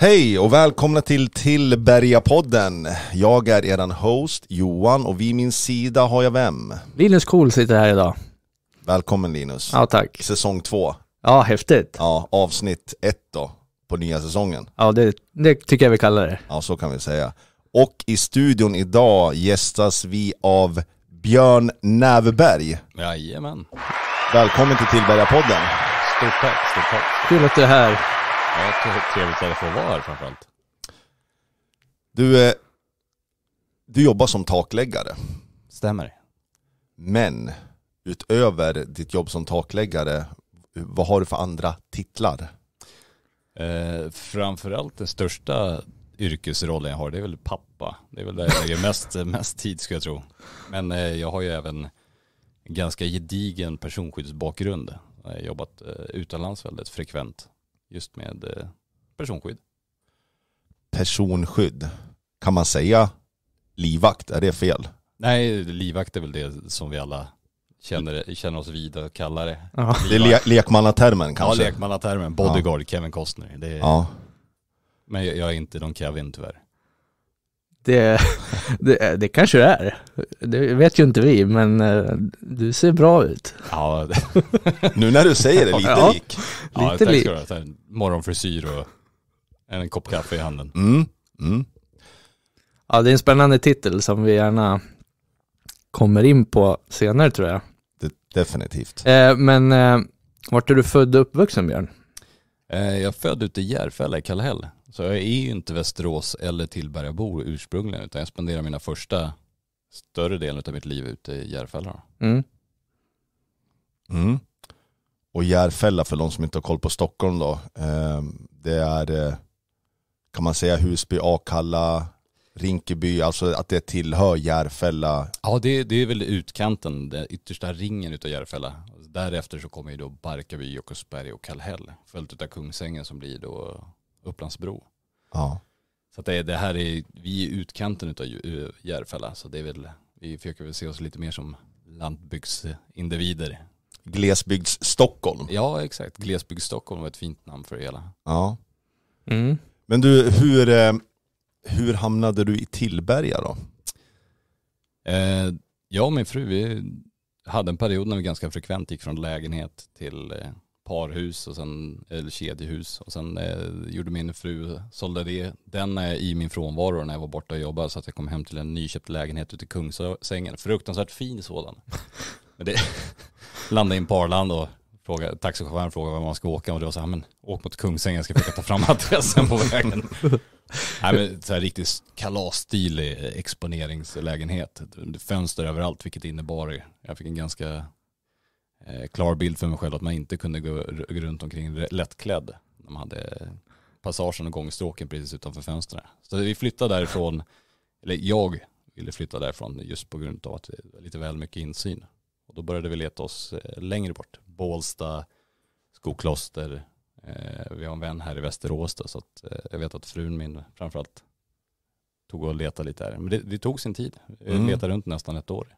Hej och välkomna till Tillberga-podden. Jag är eran host Johan och vid min sida har jag vem? Linus Kohl sitter här idag. Välkommen Linus. Ja tack. Säsong två. Ja häftigt. Ja, avsnitt ett då på nya säsongen. Ja det, det tycker jag vi kallar det. Ja så kan vi säga. Och i studion idag gästas vi av Björn Näverberg. Jajamän. Välkommen till Tillbergapodden. Stort tack, stort tack. Kul att du är här. Ja, trevligt att få vara här framförallt. Du, eh, du jobbar som takläggare. Stämmer. Men utöver ditt jobb som takläggare, vad har du för andra titlar? Eh, framförallt den största yrkesrollen jag har, det är väl pappa. Det är väl där jag lägger mest, mest tid ska jag tro. Men eh, jag har ju även ganska gedigen personskyddsbakgrund. Jag har jobbat eh, utomlands väldigt frekvent just med eh, personskydd. Personskydd, kan man säga livvakt? Är det fel? Nej, livvakt är väl det som vi alla känner, känner oss vid och kallar det. Det är le lekmannatermen kanske? Ja, lekmannatermen. Bodyguard, ja. Kevin Costner. Det är... ja. Men jag är inte någon Kevin tyvärr. Det, det, det kanske du är. Det vet ju inte vi, men eh, du ser bra ut. Ja, nu när du säger det, lite ja, lik. Ja, lite lik. Morgonfrisyr och en kopp kaffe i handen. Mm, mm. Ja, det är en spännande titel som vi gärna kommer in på senare tror jag. Det, definitivt. Eh, men eh, vart är du född och uppvuxen Björn? Eh, jag är född ute i Järfälla i Kallhäll. Så jag är ju inte Västerås eller Tillbergabo ursprungligen utan jag spenderar mina första större delen av mitt liv ute i Järfälla. Mm. Mm. Och Järfälla för de som inte har koll på Stockholm då. Eh, det är, eh, kan man säga Husby, Akalla, Rinkeby, alltså att det tillhör Järfälla. Ja, det, det är väl utkanten, den yttersta ringen utav Järfälla. Därefter så kommer ju då Barkarby, Jakobsberg och Kallhäll, följt av Kungsängen som blir då Upplandsbro. Ja. Så det, det, här är, vi är utkanten av Järfälla så det är väl, vi försöker väl se oss lite mer som lantbygdsindivider. Glesbygds-Stockholm. Ja exakt, Glesbygds-Stockholm var ett fint namn för det hela. Ja. Mm. Men du, hur, eh, hur hamnade du i Tillberga då? Eh, jag och min fru, vi hade en period när vi ganska frekvent gick från lägenhet till eh, parhus och sen, eller kedjehus och sen eh, gjorde min fru, sålde det, den eh, i min frånvaro när jag var borta och jobbade så att jag kom hem till en nyköpt lägenhet ute i Kungsängen. Fruktansvärt fin sådan. Men det, landade i en parland och frågade, taxichauffören frågade var man ska åka och det var så här, men åk mot Kungsängen, jag ska försöka ta fram adressen på vägen. Nej men så här riktigt kalasstilig eh, exponeringslägenhet. Fönster överallt vilket innebar, jag fick en ganska Eh, klar bild för mig själv att man inte kunde gå runt omkring lättklädd när man hade passagen och gångstråken precis utanför fönstren. Så vi flyttade därifrån, eller jag ville flytta därifrån just på grund av att det var lite väl mycket insyn. Och då började vi leta oss eh, längre bort. Bålsta, Skokloster, eh, vi har en vän här i Västerås då, så att, jag vet att frun min framförallt tog och letade lite här. Men det, det tog sin tid, mm. leta runt nästan ett år.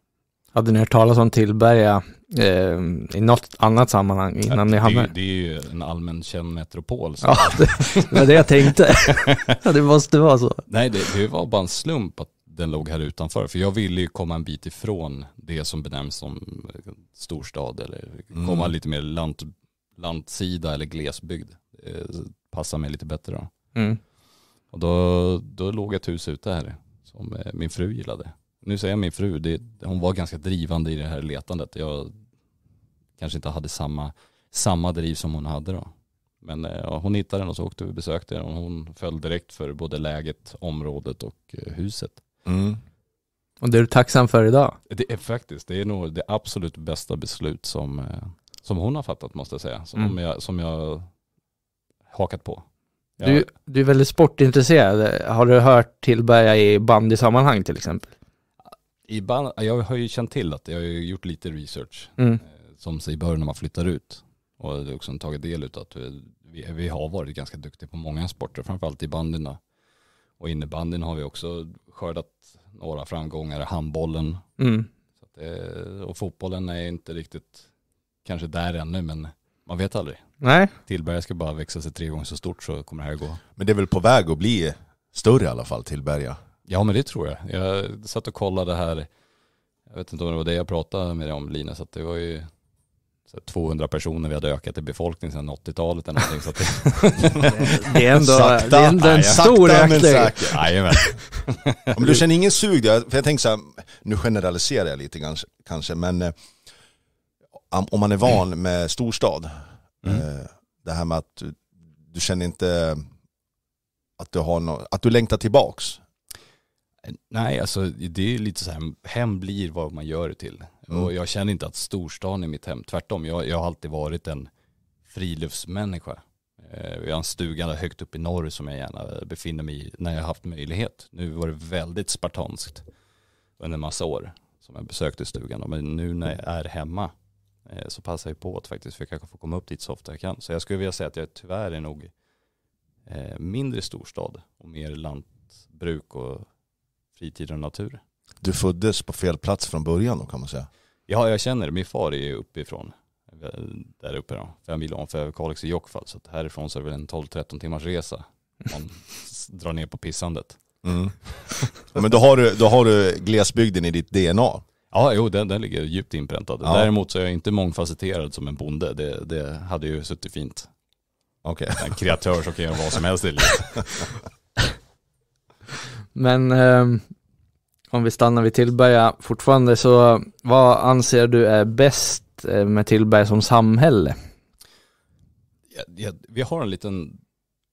Hade ni hört talas om Tillberga eh, i något annat sammanhang innan ja, ni hamnade? Det, är ju en allmän känd metropol. Så. Ja, det, var det jag tänkte. det måste vara så. Nej, det, det var bara en slump att den låg här utanför. För jag ville ju komma en bit ifrån det som benämns som eh, storstad eller mm. komma mm. lite mer land, landsida eller glesbygd. Eh, passar mig lite bättre då. Mm. Och då, då låg ett hus ute här som eh, min fru gillade nu säger jag min fru, det, hon var ganska drivande i det här letandet. Jag kanske inte hade samma, samma driv som hon hade då. Men eh, ja, hon hittade den och så åkte vi och besökte den hon föll direkt för både läget, området och eh, huset. Mm. Och det är du tacksam för idag? Det är faktiskt, det är nog det absolut bästa beslut som, eh, som hon har fattat måste jag säga. Som, mm. jag, som jag hakat på. Jag... Du, du är väldigt sportintresserad. Har du hört Tillberga i bandysammanhang till exempel? i band, jag har ju känt till att jag har gjort lite research mm. Eh, som sig bör när man flyttar ut. Och jag har också tagit del av att vi, vi, har varit ganska duktiga på många sporter, framförallt i bandina. Och innebandyn har vi också skördat några framgångar, handbollen. Mm. Det, eh, och fotbollen är inte riktigt kanske där ännu, men man vet aldrig. Nej. Tillberga ska bara växa sig tre gånger så stort så kommer det här gå. Men det är väl på väg att bli större i alla fall, Tillberga? Ja men det tror jag. Jag satt och kollade här, jag vet inte om det var det jag pratade med dig om Linus, att det var ju 200 personer vi hade ökat i befolkning sedan 80-talet eller någonting. Så det, det, är ändå, sakta, det är ändå en stor ökning. Om du känner ingen sug där, för jag tänker så här, nu generaliserar jag lite kanske, men eh, om man är van mm. med storstad, mm. Eh, det här med att du, du känner inte att du, har no, att du längtar tillbaks Nej, alltså det är lite så här, hem blir vad man gör det till. Mm. Och jag känner inte att storstan är mitt hem, tvärtom. Jag, jag har alltid varit en friluftsmänniska. Eh, jag har en stuga högt upp i norr som jag gärna befinner mig i när jag haft möjlighet. Nu var det väldigt spartanskt under en massa år som jag besökte stugan. Men nu när jag är hemma eh, så passar jag på att faktiskt försöka få komma upp dit så ofta jag kan. Så jag skulle vilja säga att jag tyvärr är nog eh, mindre storstad och mer lantbruk och fritid och natur. Du föddes på fel plats från början då kan man säga. Ja, jag känner det. Min far är uppifrån. Eh, där uppe då. Fem mil ovanför Kalix i Jokkfall. Så att härifrån så är det väl en 12-13 timmars resa. Man drar ner på pissandet. Mm. Men då har, du, då har du glesbygden i ditt DNA. Ja, jo den, den ligger djupt inpräntad. Ja. Däremot så är jag inte mångfacetterad som en bonde. Det, det hade ju suttit fint. Okej. Okay. En kreatör som kan göra vad som helst i livet. Men eh, om vi stannar vid Tillberga fortfarande så vad anser du är bäst eh, med Tillberga som samhälle? Ja, ja, vi har en liten,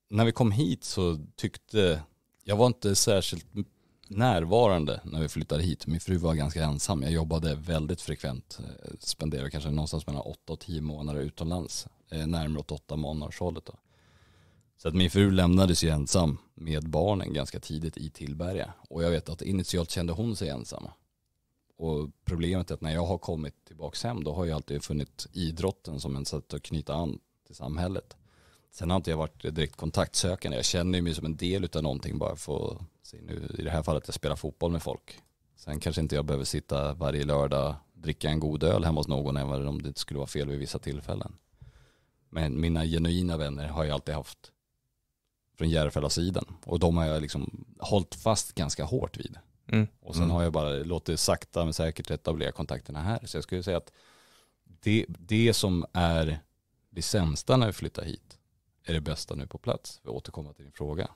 när vi kom hit så tyckte, jag var inte särskilt närvarande när vi flyttade hit. Min fru var ganska ensam. Jag jobbade väldigt frekvent. Eh, spenderade kanske någonstans mellan 8 och 10 månader utomlands. Eh, närmare åt 8 månaders hållet då. Så att min fru lämnades ju ensam med barnen ganska tidigt i Tillberga. Och jag vet att initialt kände hon sig ensam. Och problemet är att när jag har kommit tillbaka hem då har jag alltid funnit idrotten som en sätt att knyta an till samhället. Sen har inte jag varit direkt kontaktsökande. Jag känner mig som en del av någonting bara för att se nu i det här fallet jag spelar fotboll med folk. Sen kanske inte jag behöver sitta varje lördag och dricka en god öl hemma hos någon även om det skulle vara fel vid vissa tillfällen. Men mina genuina vänner har jag alltid haft från Järfälla-sidan. Och de har jag liksom hållit fast ganska hårt vid. Mm. Och sen mm. har jag bara låtit sakta men säkert etablera kontakterna här. Så jag skulle säga att det, det som är det sämsta när vi flyttar hit är det bästa nu på plats. För att återkomma till din fråga.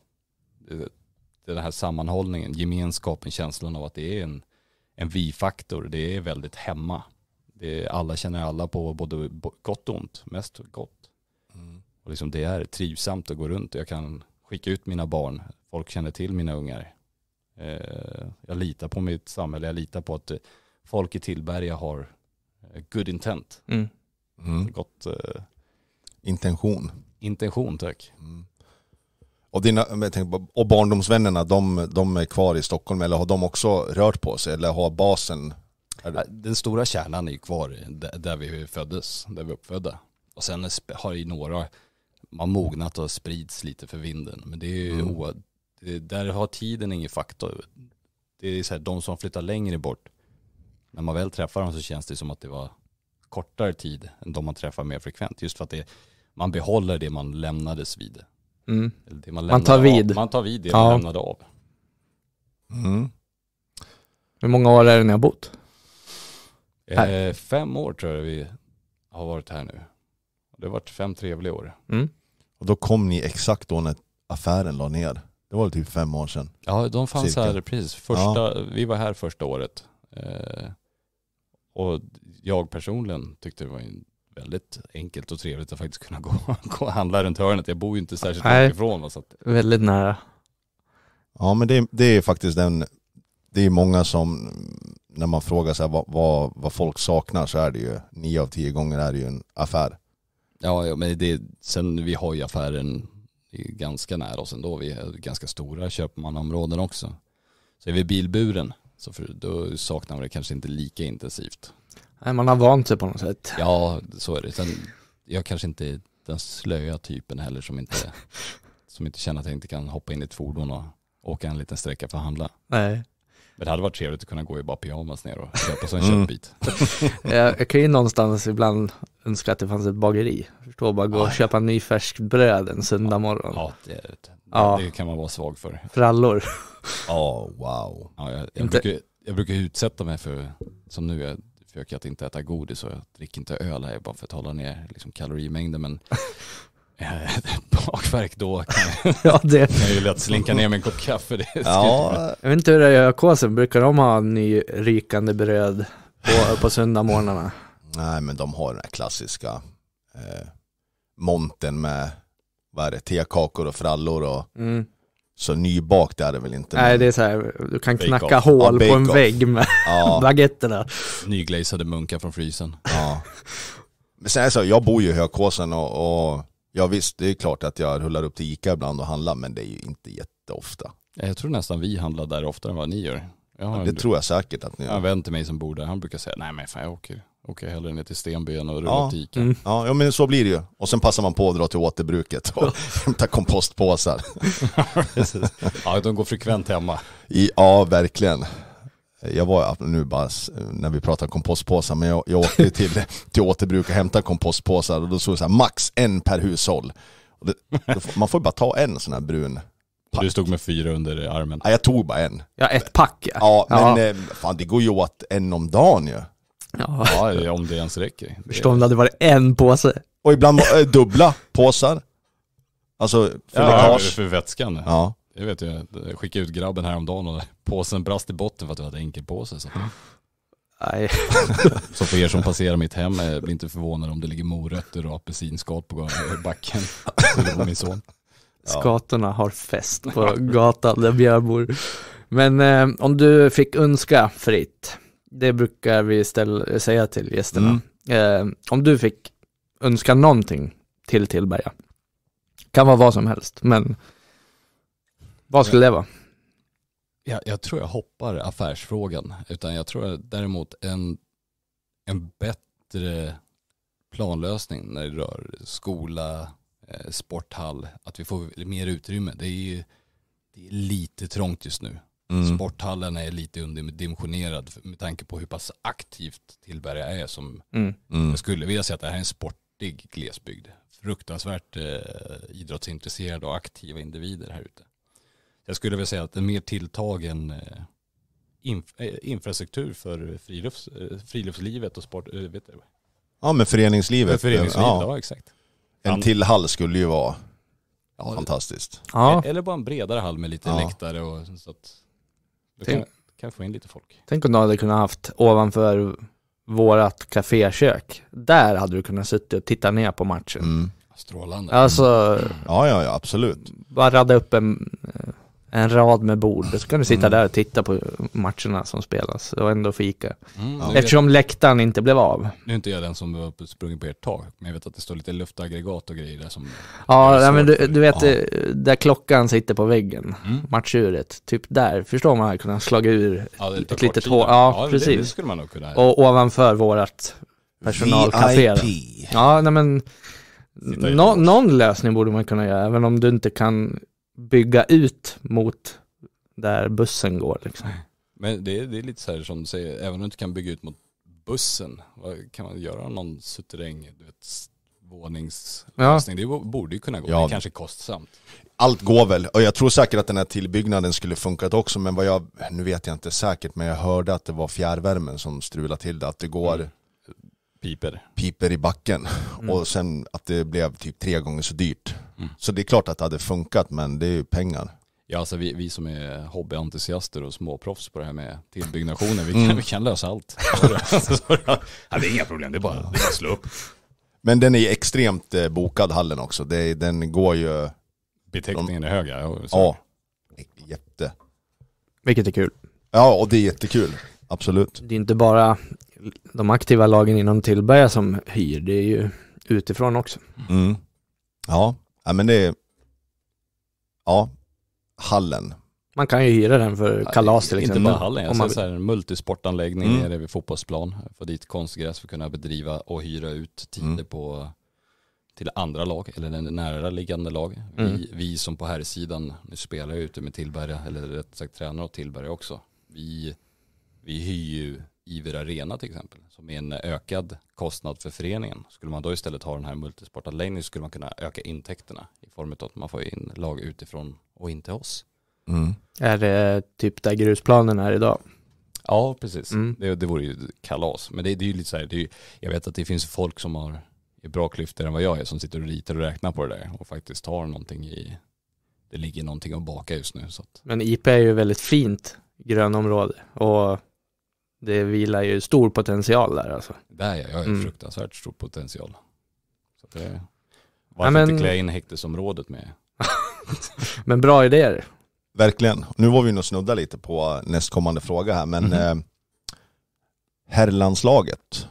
Det, den här sammanhållningen, gemenskapen, känslan av att det är en, en vi-faktor. Det är väldigt hemma. Det alla känner alla på både gott och ont, mest gott. Och liksom det är trivsamt att gå runt och jag kan skicka ut mina barn. Folk känner till mina ungar. Eh, jag litar på mitt samhälle, jag litar på att eh, folk i Tillberga har eh, good intent. Mm. Mm. Gott, eh... Intention. Intention, tack. Mm. Och, dina, och barndomsvännerna, de, de är kvar i Stockholm eller har de också rört på sig eller har basen? Det... Den stora kärnan är kvar där vi föddes, där vi är uppfödda. Och sen har ju några man mognat och sprids lite för vinden. Men det är ju, mm. o, det, där har tiden ingen faktor. Det är så här, de som flyttar längre bort, när man väl träffar dem så känns det som att det var kortare tid än de man träffar mer frekvent. Just för att det, man behåller det man lämnades vid. Mm. Det man, man, tar vid. Av. Man tar vid det ja. man lämnade av. Mm. Hur många år är det ni har bott? Eh, fem år tror jag vi har varit här nu. Det har varit fem trevliga år. Mm. Och då kom ni exakt då när affären la ner. Det var typ fem år sedan. Ja, de fanns cirka. här precis. Första, ja. Vi var här första året. Eh, och jag personligen tyckte det var en väldigt enkelt och trevligt att faktiskt kunna gå, gå och handla runt hörnet. Jag bor ju inte särskilt långt ifrån. så att... Väldigt nära. Ja, men det, det är faktiskt den... Det är många som, när man frågar så här, vad, vad, vad folk saknar så är det ju, nio av tio gånger är det ju en affär. Ja, men det, sen vi har ju affären ganska nära oss ändå. Vi är ganska stora köpmannaområden också. Så är vi bilburen så för, då saknar man det kanske inte lika intensivt. Nej, man har vant sig på något sätt. Ja, så är det. Sen, jag kanske inte är den slöa typen heller som inte, som inte känner att jag inte kan hoppa in i ett fordon och åka en liten sträcka för att handla. Nej. Men det hade varit trevligt att kunna gå i bara pyjamas ner och köpa sig en mm. köttbit. jag kan ju någonstans ibland önska att det fanns ett bageri. Förstår bara gå och köpa ny färsk bröd en söndag morgon. Ja det, det, ja det, kan man vara svag för. Frallor. Ja, oh, wow. Ja, jag, jag, brukar, jag brukar utsätta mig för, som nu, jag försöker att inte äta godis och jag dricker inte öl här bara för att hålla ner liksom, kalorimängden. Men bakverk då kan ja, det... jag ju lätt slinka ner med en kopp kaffe. Det ja, jag vet inte hur det är i Ökåsen, brukar de ha nyrikande bröd på, på söndagsmorgnarna? Nej, men de har den här klassiska eh, monten med vad är det, tekakor och frallor och mm. så nybakt är det väl inte. Nej, det är så här, du kan knacka off. hål ja, på en off. vägg med ja. baguetterna. Nyglazade munkar från frysen. Ja. Men sen är så, jag bor ju i Hökåsen och, och Ja visst, det är klart att jag rullar upp till Ica ibland och handlar, men det är ju inte jätteofta. Jag tror nästan vi handlar där oftare än vad ni gör. Ja, det en, tror jag säkert att ni gör. En vän till mig som bor där, han brukar säga, nej men fan jag åker, åker hellre ner till Stenbyen och rullar ja. upp till Ica. Mm. Ja, men så blir det ju. Och sen passar man på att dra till återbruket och hämta kompostpåsar. ja, de går frekvent hemma. I, ja, verkligen jag var nu bara när vi pratar kompostpåsar, men jag, jag åkte till, till återbruk och hämtade kompostpåsar och då stod det så här max en per hushåll. Det, man får ju bara ta en sån här brun pack. Du stod med fyra under armen? Ja, jag tog bara en. Ja, ett pack ja. Ja, men ja. Eh, fan det går ju åt en om dagen ju. Ja, ja om det ens räcker. förstår om det hade varit en påse. Och ibland eh, dubbla påsar. Alltså för ja, läckage. för vätskan. Ja. Jag vet ju, jag skickade ut grabben häromdagen och påsen brast i botten för att du hade enkelpåse. Så. Nej. så för er som passerar mitt hem, eh, bli inte förvånade om det ligger morötter och apelsinskal på backen. min son. Skatorna har fest på gatan där jag bor. Men eh, om du fick önska fritt, det brukar vi ställa, säga till gästerna. Mm. Eh, om du fick önska någonting till Tillberga, kan vara vad som helst, men vad skulle det vara? Jag, jag tror jag hoppar affärsfrågan, utan jag tror däremot en, en bättre planlösning när det rör skola, eh, sporthall, att vi får mer utrymme. Det är ju det är lite trångt just nu. Mm. Sporthallen är lite underdimensionerad med tanke på hur pass aktivt Tillberga är som mm. mm. jag skulle vilja säga att det här är en sportig glesbygd. Fruktansvärt eh, idrottsintresserade och aktiva individer här ute jag skulle vilja säga att en mer tilltagen eh, inf eh, infrastruktur för frilufts, eh, friluftslivet och sport, vet du? Ja men föreningslivet. Men föreningslivet, ja. ja exakt. En till hall skulle ju vara ja, fantastiskt. Ja. E-, eller bara en bredare hall med lite ja. läktare och så att du kan, kan få in lite folk. Tänk om du hade kunnat haft ovanför vårat kafékök. Där hade du kunnat sitta och titta ner på matchen. Mm. Strålande. Alltså, ja, ja, ja, absolut. Bara radda upp en en rad med bord. Mm. Så kan du sitta mm. där och titta på matcherna som spelas och ändå fika. Mm, Eftersom läktaren inte blev av. Nu är inte jag den som har sprungit på ert tak, men jag vet att det står lite luftaggregat och grejer där som... Ja, ja men du, du vet ja. Eh, där klockan sitter på väggen, mm. matchuret, typ där. Förstår man kunna slaga ur ja, ett litet hål. Ja, ja, precis. Det, skulle man nog kunna Och ovanför vårat personalcafé. Ja, nej men... Nå, någon lösning borde man kunna göra, även om du inte kan bygga ut mot där bussen går. Liksom. Men det är, det är lite så här som du säger, även om du inte kan bygga ut mot bussen, vad, kan man göra någon suterräng, du vet, våningslösning? Ja. Det borde ju kunna gå, ja. det är kanske kostsamt. Allt går väl, och jag tror säkert att den här tillbyggnaden skulle funkat också, men vad jag, nu vet jag inte säkert, men jag hörde att det var fjärrvärmen som strulade till det, att det går mm piper. piper i backen. Mm. Och sen att det blev typ tre gånger så dyrt. Mm. Så det är klart att det hade funkat men det är ju pengar. Ja alltså vi, vi som är hobbyentusiaster och småproffs på det här med tillbyggnationer, vi kan, mm. vi kan lösa allt. ja, det är inga problem, det är bara, att slå upp. Men den är ju extremt eh, bokad hallen också, det, den går ju... Beteckningen de, är hög ja. Ja, jätte. Vilket är kul. Ja och det är jättekul, absolut. Det är inte bara de aktiva lagen inom Tillberga som hyr, det är ju utifrån också. Mm. Ja. men det är, ja, hallen. Man kan ju hyra den för kalas till exempel. Inte bara hallen, jag man... en multisportanläggning mm. nere vid fotbollsplan. Få dit konstgräs för att kunna bedriva och hyra ut tider mm. på till andra lag eller nära liggande lag. Mm. Vi, vi, som på här sidan nu spelar jag ute med Tillberga, eller rätt sagt tränar åt Tillberga också. Vi, vi hyr ju Iver Arena till exempel, som är en ökad kostnad för föreningen. Skulle man då istället ha den här multisportanläggningen så skulle man kunna öka intäkterna i form av att man får in lag utifrån och inte oss. Mm. Är det typ där grusplanen är idag? Ja, precis. Mm. Det, det vore ju kalas. Men det, det är ju lite så här, ju, jag vet att det finns folk som har, är bra klyftor än vad jag är, som sitter och ritar och räknar på det där och faktiskt har någonting i, det ligger någonting att baka just nu. Så att. Men IP är ju väldigt fint grönområde och det vilar ju stor potential där alltså. Det ja, jag har ju mm. fruktansvärt stor potential. Så det, varför ja, men... inte klä in häktesområdet med? men bra idéer. Verkligen. Nu var vi inne och snudda lite på nästkommande fråga här, men mm. eh, herrlandslaget.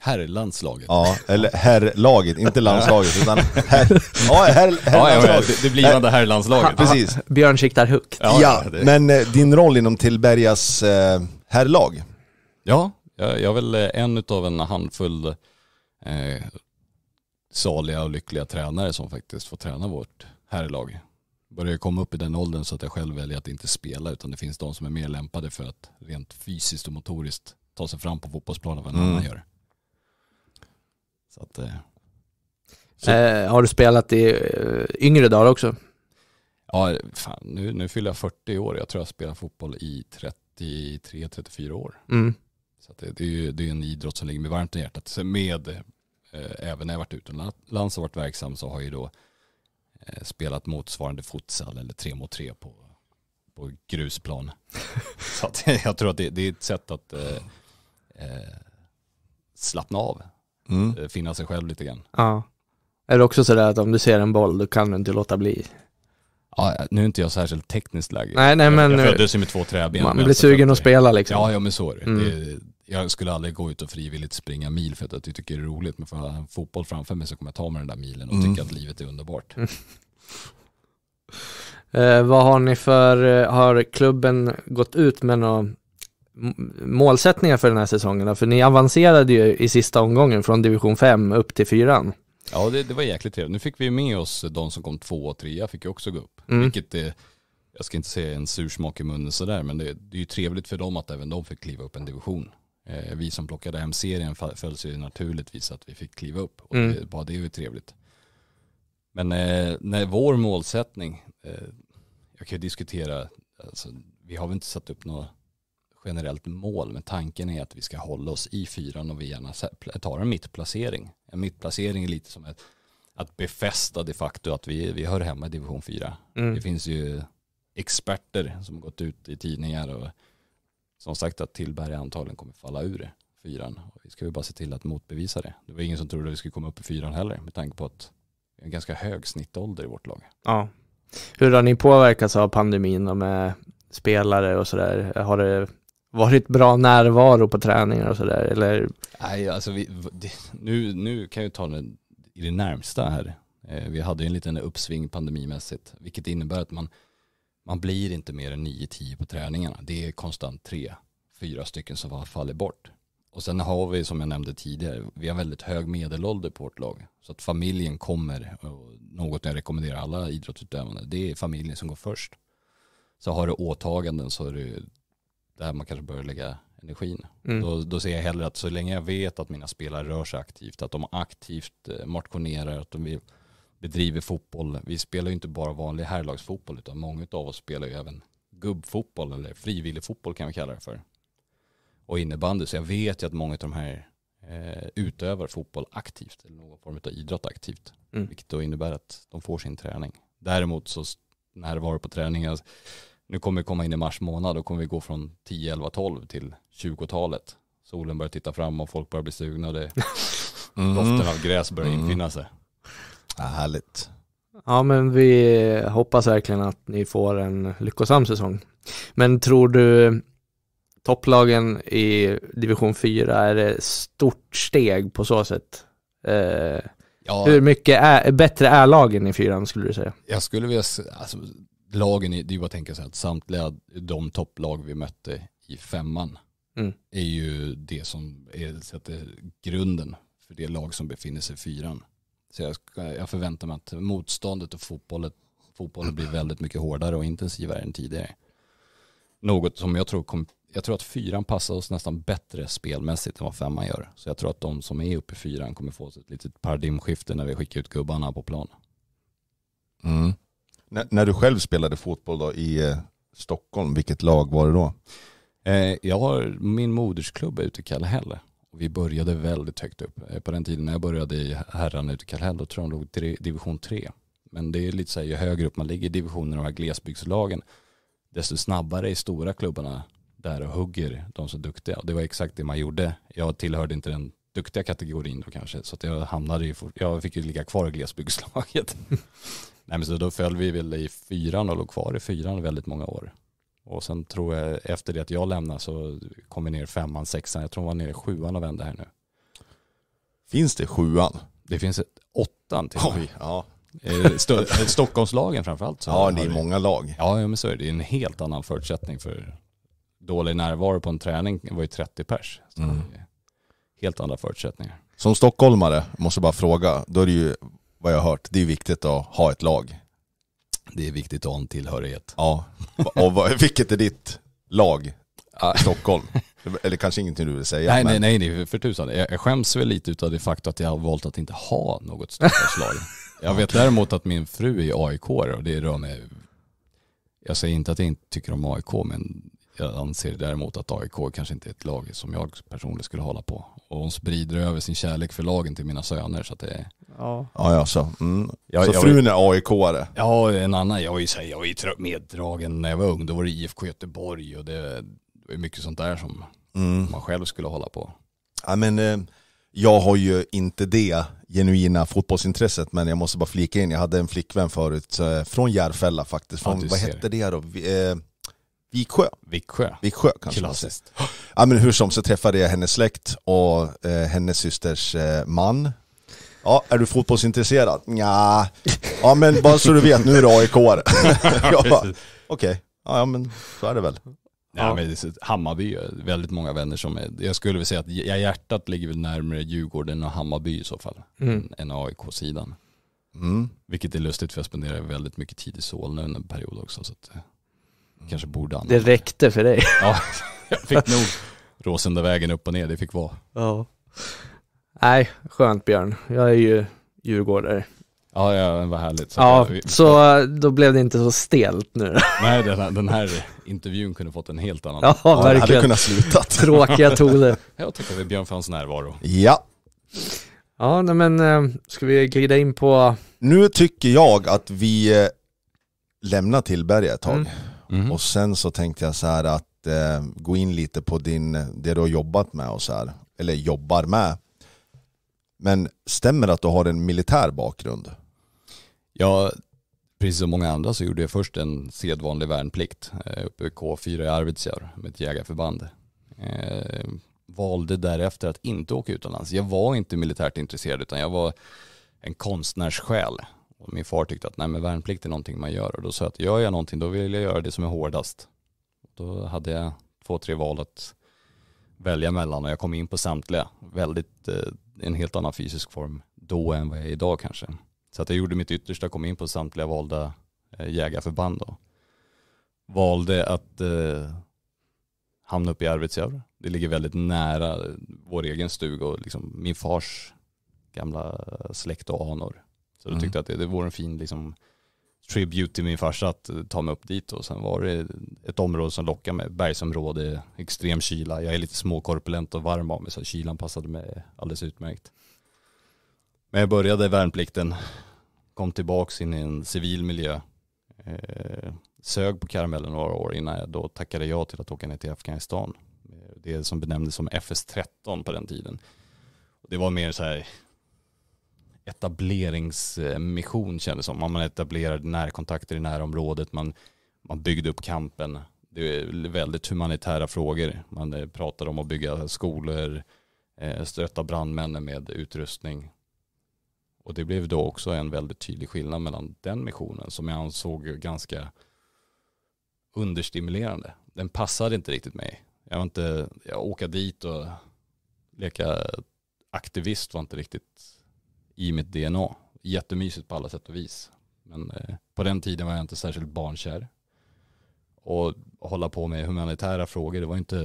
Herrlandslaget? Ja, eller herrlaget, inte landslaget utan herr, ja, herr, herrlandslaget. Ja, ja, det, blivande herrlandslaget. Björn siktar högt. Ja, ja men eh, din roll inom Tillbergas eh, herrlag, Ja, jag, är väl eh, en av en handfull eh, saliga och lyckliga tränare som faktiskt får träna vårt herrlag. Börjar komma upp i den åldern så att jag själv väljer att inte spela utan det finns de som är mer lämpade för att rent fysiskt och motoriskt ta sig fram på fotbollsplanen än vad en mm. annan gör. Så att, eh, så. Eh, har du spelat i eh, yngre dagar också? Ja, fan, nu, nu fyller jag 40 år. Jag tror jag spelar fotboll i 33-34 år. Mm. Så det, det, är ju, det är en idrott som ligger mig varmt i hjärtat. Så med, eh, även när jag varit utomlands och varit verksam så har jag då eh, spelat motsvarande futsal eller tre mot tre på, på grusplan. så att, jag tror att det, det är ett sätt att eh, eh slappna av, mm. Eh, finna sig själv lite grann. Ja. Är det också sådär att om du ser en boll då kan du inte låta bli? Ja, nu är inte jag särskilt tekniskt lagd. Nej, nej men... Jag föddes ju med två träben. Man blir sugen att spela liksom. Ja, ja men så är det. Mm. det jag skulle aldrig gå ut och frivilligt springa mil för att jag tycker det är roligt. Men för att ha fotboll framför mig så kommer jag ta mig den där milen och mm. tycka att livet är underbart. Mm. Eh, vad har ni för, eh, har klubben gått ut med några målsättningar för den här säsongen? För ni avancerade ju i sista omgången från division 5 upp till 4. Ja, det, det, var jäkligt trevligt. Nu fick vi med oss de som kom två och trea fick ju också gå upp. Mm. Vilket är, eh, jag ska inte säga en sursmak i munnen sådär, men det, det är ju trevligt för dem att även de fick kliva upp en division. Eh, vi som plockade hem serien föll sig naturligtvis att vi fick kliva upp. Och mm. det, bara det är ju trevligt. Men eh, när vår målsättning, eh, jag kan ju diskutera, alltså, vi har väl inte satt upp något generellt mål, men tanken är att vi ska hålla oss i fyran och vi gärna tar en mittplacering. En mittplacering är lite som ett, att befästa de facto att vi, vi hör hemma i division 4. Mm. Det finns ju experter som gått ut i tidningar och som sagt att Tillberg antagligen kommer falla ur fyran. Och vi ska ju bara se till att motbevisa det. Det var ingen som trodde att vi skulle komma upp i fyran heller med tanke på att vi har en ganska hög snittålder i vårt lag. Ja. Hur har ni påverkats av pandemin och med spelare och sådär? Har det varit bra närvaro på träningar och sådär? Eller? Nej, alltså vi, nu, nu kan jag ta det i det närmsta här. Eh, vi hade ju en liten uppsving pandemimässigt, vilket innebär att man man blir inte mer än 9-10 på träningarna. Det är konstant 3-4 stycken som har fallit bort. Och sen har vi, som jag nämnde tidigare, vi har väldigt hög medelålder på vårt lag. Så att familjen kommer, något jag rekommenderar alla idrottsutövande, det är familjen som går först. Så har du åtaganden så är det där man kanske börjar lägga energin. Mm. Då, då ser jag hellre att så länge jag vet att mina spelare rör sig aktivt, att de aktivt eh, motionerar, att de vill bedriver fotboll. Vi spelar ju inte bara vanlig herrlagsfotboll utan många av oss spelar ju även gubbfotboll eller frivillig fotboll kan vi kalla det för. Och innebandy. Så jag vet ju att många av de här eh, utövar fotboll aktivt eller någon form av idrott aktivt. Mm. Vilket då innebär att de får sin träning. Däremot så närvaro på träningar, alltså, nu kommer vi komma in i mars månad, då kommer vi gå från 10, 11, 12 till 20-talet. Solen börjar titta fram och folk börjar bli sugna och det, mm. doften av gräs börjar infinna sig. Ja, härligt. Ja, men vi hoppas verkligen att ni får en lyckosam säsong. Men tror du topplagen i division 4 är ett stort steg på så sätt? Eh, ja. Hur mycket är, bättre är lagen i fyran skulle du säga? Jag skulle vilja alltså, lagen i, det är ju bara att tänka sig att samtliga de topplag vi mötte i femman mm. är ju det som är sätter grunden för det lag som befinner sig i fyran. Så jag, jag förväntar mig att motståndet och fotbollen, fotbollen blir väldigt mycket hårdare och intensivare än tidigare. Något som jag tror, kom, jag tror att fyran passar oss nästan bättre spelmässigt än vad femman gör. Så jag tror att de som är uppe i fyran kommer få ett litet paradigmskifte när vi skickar ut gubbarna på plan. Mm. N- när du själv spelade fotboll då i eh, Stockholm, vilket lag var det då? Eh, jag har, min modersklubb är ute i Kallhäll och vi började väldigt högt upp. Eh, på den tiden när jag började i herrarna ute i Kallhäll, då tror jag de låg i division 3. Men det är lite så här, ju högre upp man ligger i divisionen, de här glesbygdslagen, desto snabbare är stora klubbarna där och hugger de som är duktiga. Och det var exakt det man gjorde. Jag tillhörde inte den duktiga kategorin då kanske, så jag hamnade ju, jag fick ju ligga kvar i glesbygdslaget. Nej men så då föll vi väl i fyran och låg kvar i fyran väldigt många år. Och sen tror jag efter det att jag lämnade så kom vi ner femman, sexan. Jag tror hon var nere i sjuan och vände här nu. Finns det sjuan? Det finns ett, åttan till Oj, ja. Eh, eh, Stockholmslagen framförallt. Så ja, det är många lag. Ja, men så är det. Det är en helt annan förutsättning för dålig närvaro på en träning. Det var ju 30 pers. Mm. Helt andra förutsättningar. Som stockholmare, måste bara fråga, då är det ju vad jag har hört, det är viktigt att ha ett lag. Det är viktigt att ha en tillhörighet. Ja, och vad, vilket är ditt lag i Stockholm? Eller kanske ingenting du vill säga. Nej, men... nej, nej, nej, för tusan. Jag, skäms väl lite utav det faktum att jag har valt att inte ha något Stockholmslag. jag vet däremot att min fru är AIK och det rör mig... Jag säger inte att jag inte tycker om AIK, men jag anser däremot att AIK kanske inte är ett lag som jag personligen skulle hålla på. Och hon sprider över sin kärlek för lagen till mina söner så att det, är... Ja, ja, så. Mm. Jag, så frun är AIK-are? Ja, en annan. Jag var ju, meddragen när jag var ung. Då var det IFK Göteborg och det var mycket sånt där som mm. man själv skulle hålla på. Ja, men eh, jag har ju inte det genuina fotbollsintresset, men jag måste bara flika in. Jag hade en flickvän förut eh, från Järfälla faktiskt. Från, ja, vad hette det då? Eh, Viksjö. Viksjö. Viksjö kanske Klassiskt. Ja men hur som så träffade jag hennes släkt och hennes systers man Ja, är du fotbollsintresserad? Ja. Ja men bara så du vet, nu är du aik ja, Okej, ja men så är det väl. Ja. men Hammarby har väldigt många vänner som är, jag skulle vilja säga att hjärtat ligger väl närmare Djurgården och Hammarby i så fall, mm. än AIK-sidan. Mm. Vilket är lustigt för jag spenderade väldigt mycket tid i Solna under en period också så att mm. kanske borde använda. Det räckte för dig. Ja, jag fick nog Råsundavägen upp och ner, det fick vara. Ja. Nej, skönt Björn. Jag är ju djurgårdare. Ja, ja, vad härligt. Så ja, så då blev det inte så stelt nu. Nej, den här, den här intervjun kunde fått en helt annan. Ja, ja verkligen. hade kunnat slutat. Tråkiga toner. Jag tackar Björn för hans närvaro. Ja. Ja, nej, men eh, ska vi glida in på... Nu tycker jag att vi eh, lämnar Tillberga ett tag. Mm. Mm. Och sen så tänkte jag så här att eh, gå in lite på din, det du har jobbat med och så här. Eller jobbar med. Men stämmer det att du har en militär bakgrund? Ja, precis som många andra så gjorde jag först en sedvanlig värnplikt eh, uppe vid K4 i Arvidsjaur med ett jägarförband. Eh, valde därefter att inte åka utomlands. Jag var inte militärt intresserad utan jag var en konstnärssjäl. Och min far tyckte att nej men värnplikt är någonting man gör och då sa jag att gör jag någonting då vill jag göra det som är hårdast. Då hade jag två, tre val att välja mellan och jag kom in på samtliga. Väldigt eh, en helt annan fysisk form då än vad jag är idag kanske. Så att jag gjorde mitt yttersta, kom in på samtliga valda eh, jägarförband då. Valde att eh, hamna uppe i Arvidsjaur. Det ligger väldigt nära eh, vår egen stuga och liksom min fars gamla släkt och anor. Så mm. då tyckte jag att det, det vore en fin liksom, tribute till min farsa att eh, ta mig upp dit och sen var det ett område som lockade mig, bergsområde, extrem kyla. Jag är lite småkorpulent och varm av mig så kylan passade mig alldeles utmärkt. Men jag började värnplikten, kom tillbaks in i en civil miljö, eh, sög på karamellen några år innan jag då tackade jag till att åka ner till Afghanistan. Eh, det som benämndes som FS13 på den tiden. Det var mer så här etableringsmission kändes som. Man etablerade närkontakter i närområdet, man, man byggde upp kampen. Det är väldigt humanitära frågor. Man eh, pratar om att bygga skolor, eh, stötta brandmännen med utrustning. Och det blev då också en väldigt tydlig skillnad mellan den missionen som jag ansåg ganska understimulerande. Den passade inte riktigt mig. Jag var inte, jag åka dit och leka aktivist var inte riktigt i mitt DNA. Jättemysigt på alla sätt och vis. Men eh, på den tiden var jag inte särskilt barnkär. Och hålla på med humanitära frågor, det var inte,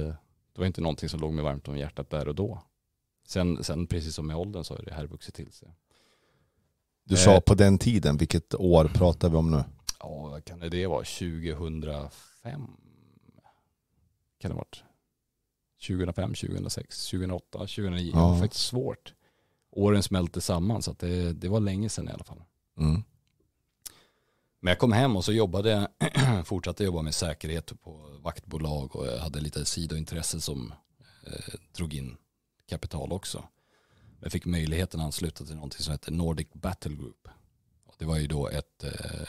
det var inte någonting som låg mig varmt om hjärtat där och då. Sen, sen precis som med åldern så har det här vuxit till sig. Du sa eh. på den tiden, vilket år pratar vi om nu? Ja, vad kan det vara? 2005? Kan det ha varit? 2005, 2006, 2008, 2009. Ja. Det var faktiskt svårt åren smälte samman. Så det, det var länge sedan i alla fall. Mm. Men jag kom hem och så jobbade, jag, fortsatte jobba med säkerhet på vaktbolag och jag hade lite sidointresse som eh, drog in kapital också. Jag fick möjligheten att ansluta till någonting som heter Nordic Battle Group. Och det var ju då ett, eh,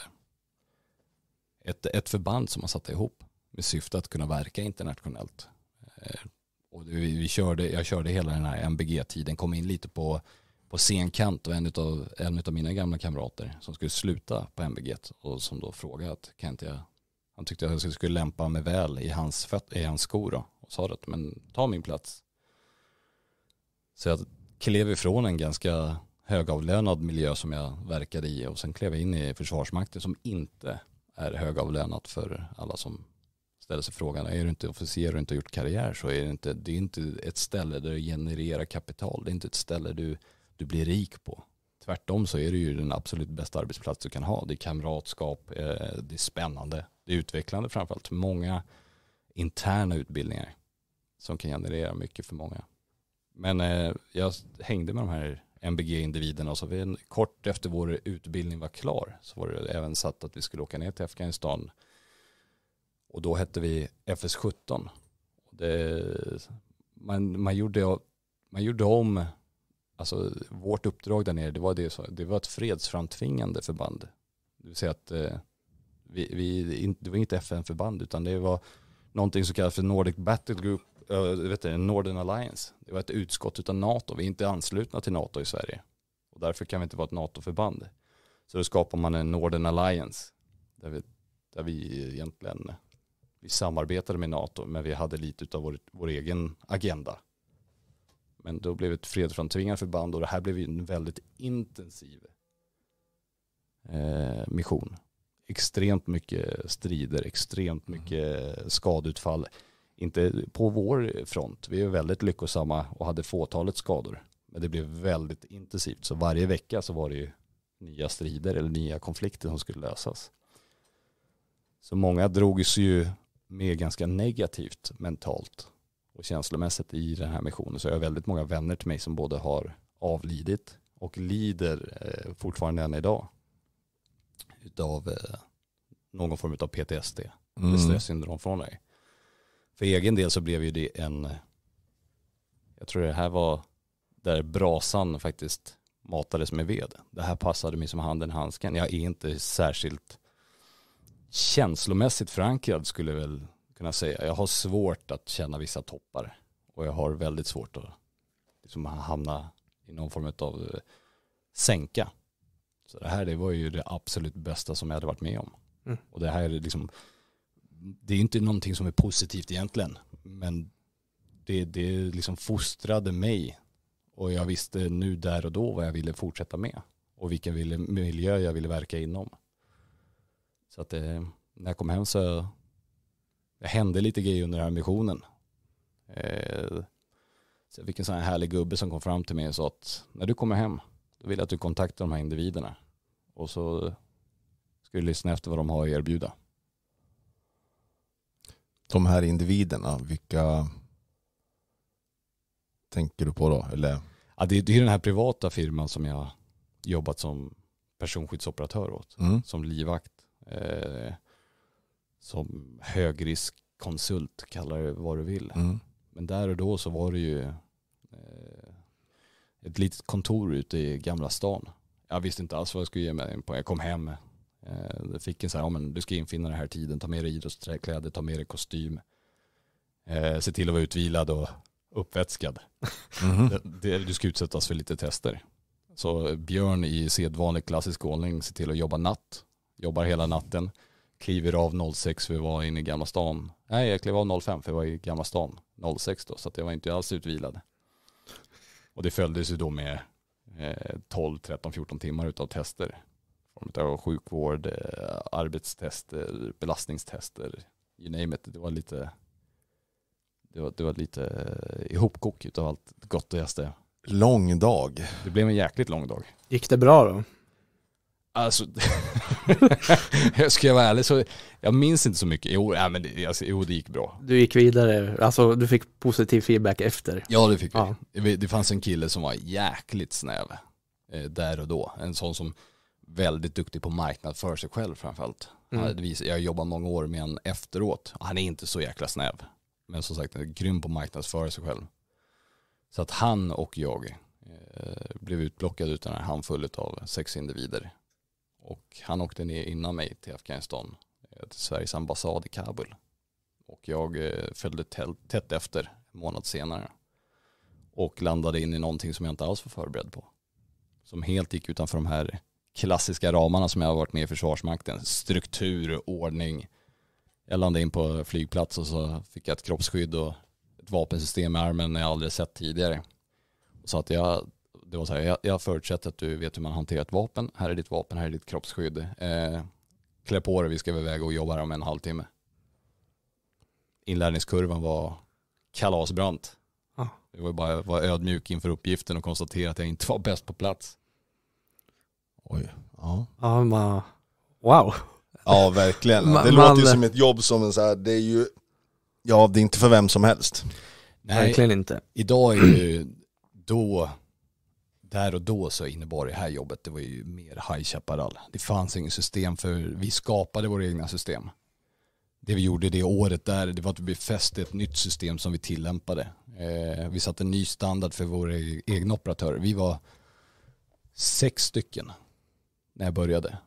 ett, ett förband som man satte ihop med syfte att kunna verka internationellt. Eh, och vi, vi körde, jag körde hela den här MBG-tiden, kom in lite på, på scenkant och en av en mina gamla kamrater som skulle sluta på MBG och som då frågade att kan inte jag, han tyckte att jag skulle lämpa mig väl i hans, föt, i hans skor då, och sa att men ta min plats. Så jag klev ifrån en ganska högavlönad miljö som jag verkade i och sen klev jag in i Försvarsmakten som inte är högavlönat för alla som ställer sig frågan, är du inte officer och inte har gjort karriär så är det inte, det är inte ett ställe där du genererar kapital. Det är inte ett ställe du, du blir rik på. Tvärtom så är det ju den absolut bästa arbetsplats du kan ha. Det är kamratskap, eh, det är spännande, det är utvecklande framförallt. Många interna utbildningar som kan generera mycket för många. Men eh, jag hängde med de här MBG-individerna och så kort efter vår utbildning var klar så var det även satt att vi skulle åka ner till Afghanistan och då hette vi FS17. Det, man, man, gjorde, man gjorde om, alltså vårt uppdrag där nere, det var, det, det var ett fredsframtvingande förband. Det vill säga att eh, vi, vi, det var inget FN-förband utan det var någonting som kallas för Nordic Battle Group, äh, vet du, Northern Alliance. Det var ett utskott utan NATO, vi är inte anslutna till NATO i Sverige. Och därför kan vi inte vara ett NATO-förband. Så då skapar man en Northern Alliance. Där vi, där vi egentligen vi samarbetade med NATO, men vi hade lite av vår, vår egen agenda. Men då blev ett fredsframtvingande förband och det här blev ju en väldigt intensiv eh, mission. Extremt mycket strider, extremt mm. mycket mm. skadutfall. Inte på vår front, vi är väldigt lyckosamma och hade fåtalet skador. Men det blev väldigt intensivt, så varje vecka så var det ju nya strider eller nya konflikter som skulle lösas. Så många drogs ju med ganska negativt mentalt och känslomässigt i den här missionen. Så jag har väldigt många vänner till mig som både har avlidit och lider eh, fortfarande än idag utav eh, någon form av PTSD, mm. stressyndrom från dig. För egen del så blev ju det en, jag tror det här var där brasan faktiskt matades med ved. Det här passade mig som handen i handsken. Jag är inte särskilt känslomässigt förankrad skulle jag väl kunna säga. Jag har svårt att känna vissa toppar och jag har väldigt svårt att liksom hamna i någon form av eh, sänka. Så det här det var ju det absolut bästa som jag hade varit med om. Mm. Och det här är liksom, det är inte någonting som är positivt egentligen, men det, det liksom fostrade mig och jag visste nu där och då vad jag ville fortsätta med och vilken miljö jag ville verka inom. Så att det, eh, när jag kom hem så det hände lite grejer under den här missionen. Eh, så jag fick en sån här härlig gubbe som kom fram till mig och sa att när du kommer hem då vill jag att du kontaktar de här individerna och så ska du lyssna efter vad de har att erbjuda. De här individerna, vilka tänker du på då? Eller? Ja, det, är, det är den här privata firman som jag jobbat som personskyddsoperatör åt, mm. som livvakt eh, som högriskkonsult, kallar det vad du vill. Mm. Men där och då så var det ju eh, ett litet kontor ute i Gamla stan. Jag visste inte alls vad jag skulle ge mig in på. Jag kom hem, eh, fick en så här, ja, men du ska infinna den här tiden, ta med dig idrottskläder, ta med dig kostym, eh, se till att vara utvilad och uppvätskad. Mm. det, du ska utsättas för lite tester. Så Björn i sedvanlig klassisk ordning ser till att jobba natt jobbar hela natten, kliver av 06 för vi var inne i Gamla stan. Nej, jag klev av 05 för jag var i Gamla stan 06 då, så att jag var inte alls utvilad. Och det följdes ju då med eh, 12, 13, 14 timmar utav tester. Form av sjukvård, eh, arbetstester, belastningstester, you name it. Det var lite, det var, det var lite eh, ihopkok utav allt gottigaste. Lång dag. Det blev en jäkligt lång dag. Gick det bra då? Alltså, jag ska jag vara ärlig så, jag minns inte så mycket. Jo, nej, men det, alltså, jo, det gick bra. Du gick vidare, alltså du fick positiv feedback efter? Ja, det fick jag. Det fanns en kille som var jäkligt snäv eh, där och då. En sån som väldigt duktig på marknad för sig själv framförallt. Mm. Jag jobbade många år med en efteråt. Han är inte så jäkla snäv. Men som sagt, grym på marknadsföra sig själv. Så att han och jag eh, blev utblockade utan en handfull av sex individer och han åkte ner innan mig till Afghanistan, eh, till Sveriges ambassad i Kabul. Och jag eh, följde tätt efter en månad senare. Och landade in i någonting som jag inte alls var förberedd på. Som helt gick utanför de här klassiska ramarna som jag har varit med i Försvarsmakten. Struktur, ordning. Jag landade in på flygplats och så fick jag ett kroppsskydd och ett vapensystem i armen när jag aldrig sett tidigare. Så att jag det var så här, jag, jag förutsätter att du vet hur man hanterar ett vapen. Här är ditt vapen, här är ditt kroppsskydd. Eh, klä på dig, vi ska iväg och jobba här om en halvtimme. Inlärningskurvan var kalasbrant. Ah. Det var bara att vara ödmjuk inför uppgiften och konstatera att jag inte var bäst på plats. Oj, ja. Ja, man, wow. Ja, verkligen. Man, det låter ju som ett jobb som en så här, det är ju, ja det är inte för vem som helst. Nej, verkligen inte. Idag är ju då där och då så innebar det här jobbet, det var ju mer High Chaparral. Det fanns inget system för vi skapade våra egna system. Det vi gjorde det året där, det var att vi befäste ett nytt system som vi tillämpade. Eh, vi satte en ny standard för våra e-, egna operatörer. Vi var sex stycken när jag började.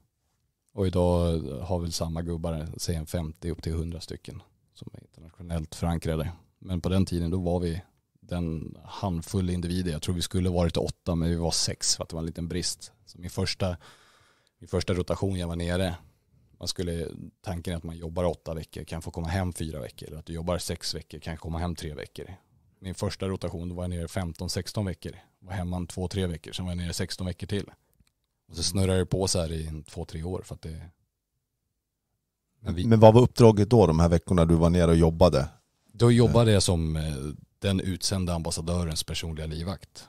Och idag har väl samma gubbar, säg en 50 upp till 100 stycken som är internationellt förankrade. Men på den tiden då var vi den handfull individer, jag tror vi skulle varit åtta men vi var sex för att det var en liten brist. Så min första, min första rotation jag var nere, man skulle, tanken är att man jobbar åtta veckor, kan få komma hem fyra veckor, eller att du jobbar sex veckor, kan komma hem tre veckor. Min första rotation, då var jag nere 15-16 veckor, var hemma två, tre veckor, sen var jag nere 16 veckor till. Och så snurrar det på så här i två, tre år för att det... Men, vi... Men vad var uppdraget då de här veckorna du var nere och jobbade? Då jobbade jag som eh, den utsända ambassadörens personliga livvakt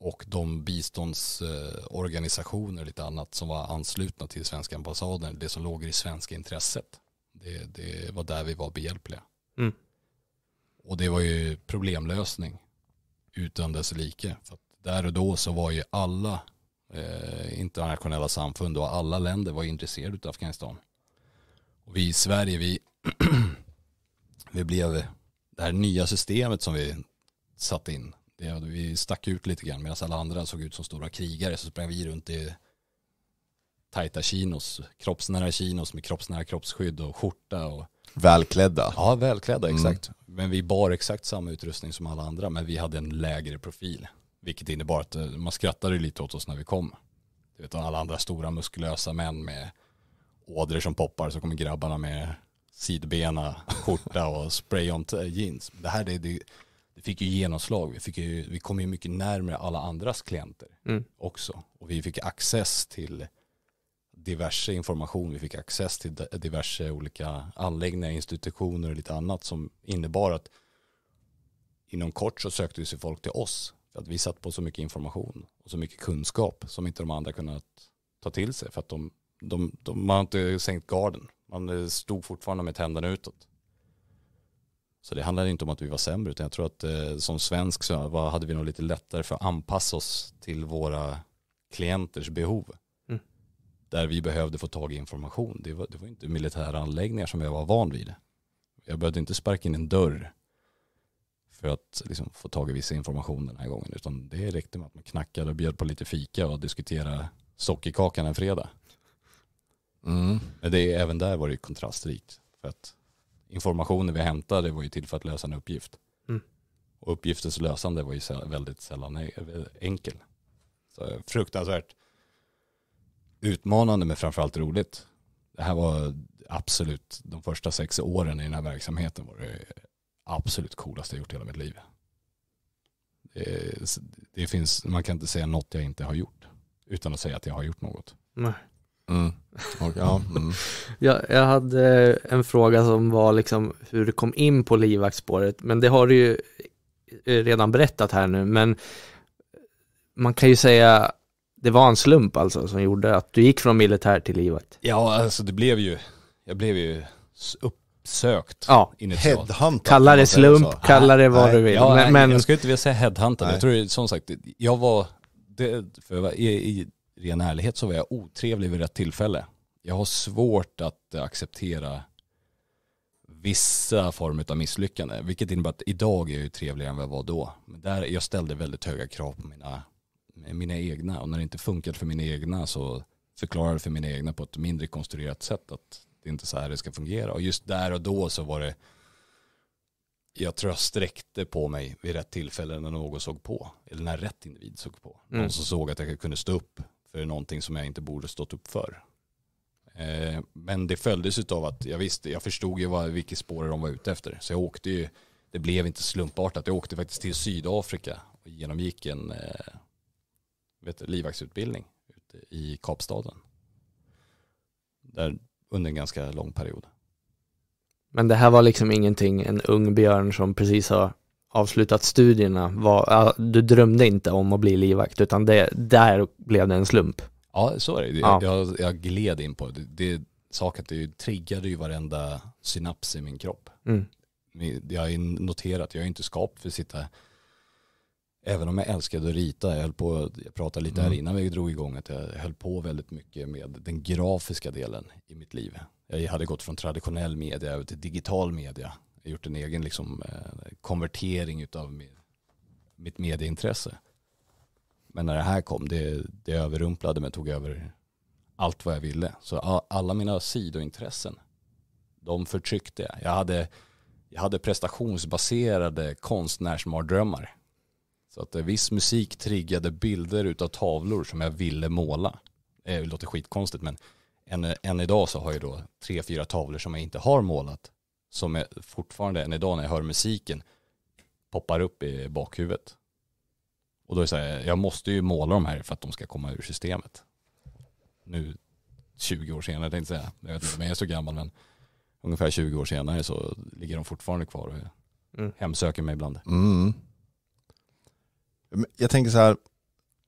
och de biståndsorganisationer och lite annat som var anslutna till svenska ambassaden, det som låg i det svenska intresset. Det, det var där vi var behjälpliga. Mm. Och det var ju problemlösning utan dess like. För där och då så var ju alla eh, internationella samfund och alla länder var intresserade av Afghanistan. Och vi i Sverige, vi, vi blev det här nya systemet som vi satte in, det, vi stack ut lite grann medan alla andra såg ut som stora krigare så sprang vi runt i tajta chinos, kroppsnära chinos med kroppsnära kroppsskydd och skjorta och Välklädda. Ja, välklädda, mm. exakt. Mm. Men vi bar exakt samma utrustning som alla andra, men vi hade en lägre profil. Vilket innebar att eh, man skrattade lite åt oss när vi kom. Du vet, alla andra stora muskulösa män med ådror som poppar, så kommer grabbarna med sidbena skjorta och spray-on jeans. Det här det, det, det fick ju genomslag. Vi, fick ju, vi kom ju mycket närmare alla andras klienter mm. också. Och vi fick access till diverse information. Vi fick access till diverse olika anläggningar, institutioner och lite annat som innebar att inom kort så sökte sig folk till oss. För att vi satt på så mycket information och så mycket kunskap som inte de andra kunnat ta till sig. För att de, de, de man har inte sänkt garden. Man eh, stod fortfarande med tänderna utåt. Så det handlade inte om att vi var sämre utan jag tror att eh, som svensk så var, hade vi nog lite lättare för att anpassa oss till våra klienters behov. Mm. Där vi behövde få tag i information. Det var, det var inte militära anläggningar som jag var van vid. Jag behövde inte sparka in en dörr för att liksom, få tag i vissa information den här gången. Utan det räckte med att man knackade och bjöd på lite fika och diskuterade sockerkakan en fredag. Mm. Men det, även där var det kontrastrikt. För att informationen vi hämtade var ju till för att lösa en uppgift. Mm. Och uppgiftens lösande var ju väldigt sällan e-, eh, enkel. Så eh, fruktansvärt utmanande men framförallt roligt. Det här var absolut, de första sex åren i den här verksamheten var det absolut coolaste jag gjort i hela mitt liv. Det, det finns, man kan inte säga något jag inte har gjort utan att säga att jag har gjort något. Nej. Mm. Och, ja, mm. jag, jag hade en fråga som var liksom hur du kom in på livvaktsspåret, men det har du ju eh, redan berättat här nu, men man kan ju säga det var en slump alltså som gjorde att du gick från militär till livvakt. Ja, alltså det blev ju, jag blev ju uppsökt ja. initialt. Kalla det slump, kalla det vad nej, du vill. Ja, men, nej, men... Jag skulle inte vilja säga headhuntad, jag tror som sagt, jag var, det, för jag var i, i ren ärlighet så var jag otrevlig vid rätt tillfälle. Jag har svårt att acceptera vissa former av misslyckande, vilket innebär att idag är jag ju trevligare än vad jag var då. Men där, jag ställde väldigt höga krav på mina, mina egna och när det inte funkade för mina egna så förklarade jag för mina egna på ett mindre konstruerat sätt att det inte är så här det ska fungera. Och just där och då så var det, jag tror jag sträckte på mig vid rätt tillfälle när någon såg på, eller när rätt individ såg på. Någon mm. som såg att jag kunde stå upp för någonting som jag inte borde stått upp för. Eh, men det följdes av att jag visste, jag förstod ju vilket spår de var ute efter. Så jag åkte ju, det blev inte slumpartat, jag åkte faktiskt till Sydafrika och genomgick en eh, vet livvaktsutbildning ute i Kapstaden. Där under en ganska lång period. Men det här var liksom ingenting en ung björn som precis har avslutat studierna, var, du drömde inte om att bli livvakt utan det, där blev det en slump? Ja, så är det. Ja. Jag, jag gled in på det. det saken det triggade ju varenda synaps i min kropp. Mm. Jag har noterat, jag är inte skapt för att sitta, även om jag älskade att rita, jag höll på, jag pratade lite mm. här innan vi drog igång, att jag höll på väldigt mycket med den grafiska delen i mitt liv. Jag hade gått från traditionell media över till digital media jag har gjort en egen liksom, eh, konvertering av mitt medieintresse. Men när det här kom, det, det överrumplade mig, tog över allt vad jag ville. Så alla mina sidointressen, de förtryckte jag. Jag hade, jag hade prestationsbaserade konstnärsmardrömmar. Så att eh, viss musik triggade bilder av tavlor som jag ville måla. Eh, det låter skitkonstigt men än, än idag så har jag då tre, fyra tavlor som jag inte har målat som är fortfarande än idag när jag hör musiken poppar upp i bakhuvudet. Och då är det så här, jag måste ju måla de här för att de ska komma ur systemet. Nu 20 år senare tänkte jag säga, jag vet inte om jag är så gammal men ungefär 20 år senare så ligger de fortfarande kvar och mm. hemsöker mig ibland. Mm. Jag tänker så här,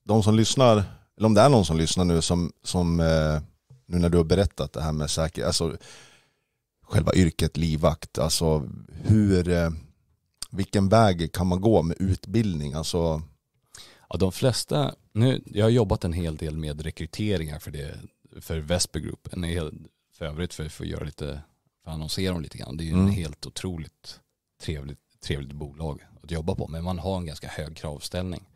de som lyssnar, eller om det är någon som lyssnar nu som, som eh, nu när du har berättat det här med säkerhet, alltså själva yrket livvakt. Alltså hur, eh, vilken väg kan man gå med utbildning? Alltså... Ja, de flesta, nu, jag har jobbat en hel del med rekryteringar för, det, för Vesper Group, en hel, för övrigt för, för att göra lite, för att annonsera dem lite grann. Det är ju mm. en helt otroligt trevligt, trevligt bolag att jobba på, men man har en ganska hög kravställning.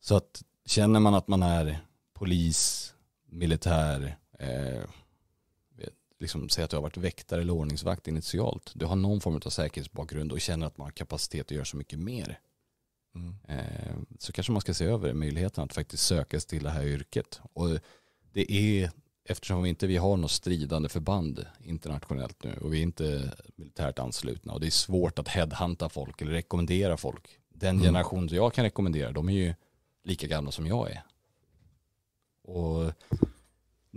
Så att känner man att man är polis, militär, eh, liksom säga att du har varit väktare eller ordningsvakt initialt. Du har någon form av säkerhetsbakgrund och känner att man har kapacitet att göra så mycket mer. Mm. Eh, så kanske man ska se över möjligheten att faktiskt söka sig till det här yrket. Och det är, eftersom vi inte vi har något stridande förband internationellt nu och vi är inte militärt anslutna och det är svårt att headhunta folk eller rekommendera folk. Den mm. generation jag kan rekommendera, de är ju lika gamla som jag är. Och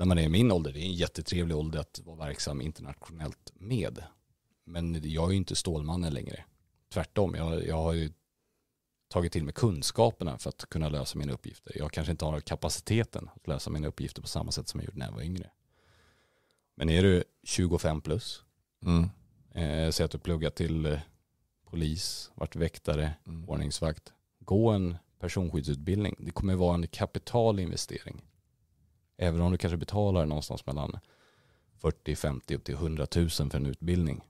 när man är i min ålder, det är en jättetrevlig ålder att vara verksam internationellt med. Men jag är ju inte Stålmannen längre. Tvärtom, jag, jag har ju tagit till mig kunskaperna för att kunna lösa mina uppgifter. Jag kanske inte har kapaciteten att lösa mina uppgifter på samma sätt som jag gjorde när jag var yngre. Men är du 25 plus, mm. eh, säg att du pluggar till eh, polis, varit väktare, mm. ordningsvakt, gå en personskyddsutbildning. Det kommer vara en kapitalinvestering. Även om du kanske betalar någonstans mellan 40, 50 upp till 100 000 för en utbildning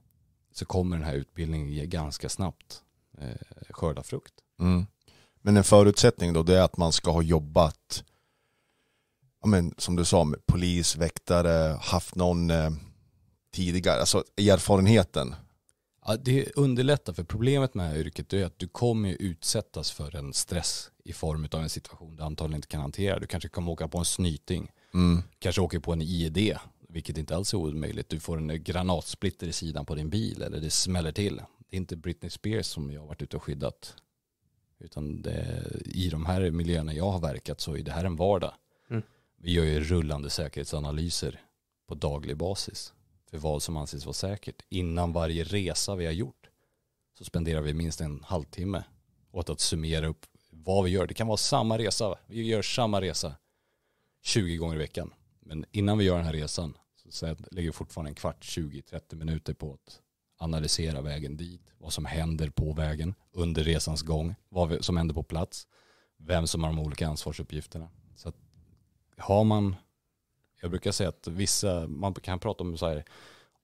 så kommer den här utbildningen ge ganska snabbt eh, skörda frukt. Mm. Men en förutsättning då det är att man ska ha jobbat ja, men, som du sa med polis, väktare, haft någon eh, tidigare, alltså erfarenheten. Ja, det underlättar för problemet med det här yrket är att du kommer utsättas för en stress i form av en situation du antagligen inte kan hantera. Du kanske kommer åka på en snyting Mm. Kanske åker på en IED, vilket inte alls är omöjligt. Du får en granatsplitter i sidan på din bil eller det smäller till. Det är inte Britney Spears som jag har varit ute och skyddat. Utan det, i de här miljöerna jag har verkat så är det här en vardag. Mm. Vi gör ju rullande säkerhetsanalyser på daglig basis för vad som anses vara säkert. Innan varje resa vi har gjort så spenderar vi minst en halvtimme åt att summera upp vad vi gör. Det kan vara samma resa, vi gör samma resa 20 gånger i veckan. Men innan vi gör den här resan så lägger vi fortfarande en kvart, 20-30 minuter på att analysera vägen dit, vad som händer på vägen under resans gång, vad som händer på plats, vem som har de olika ansvarsuppgifterna. Så att, har man, jag brukar säga att vissa, man kan prata om så här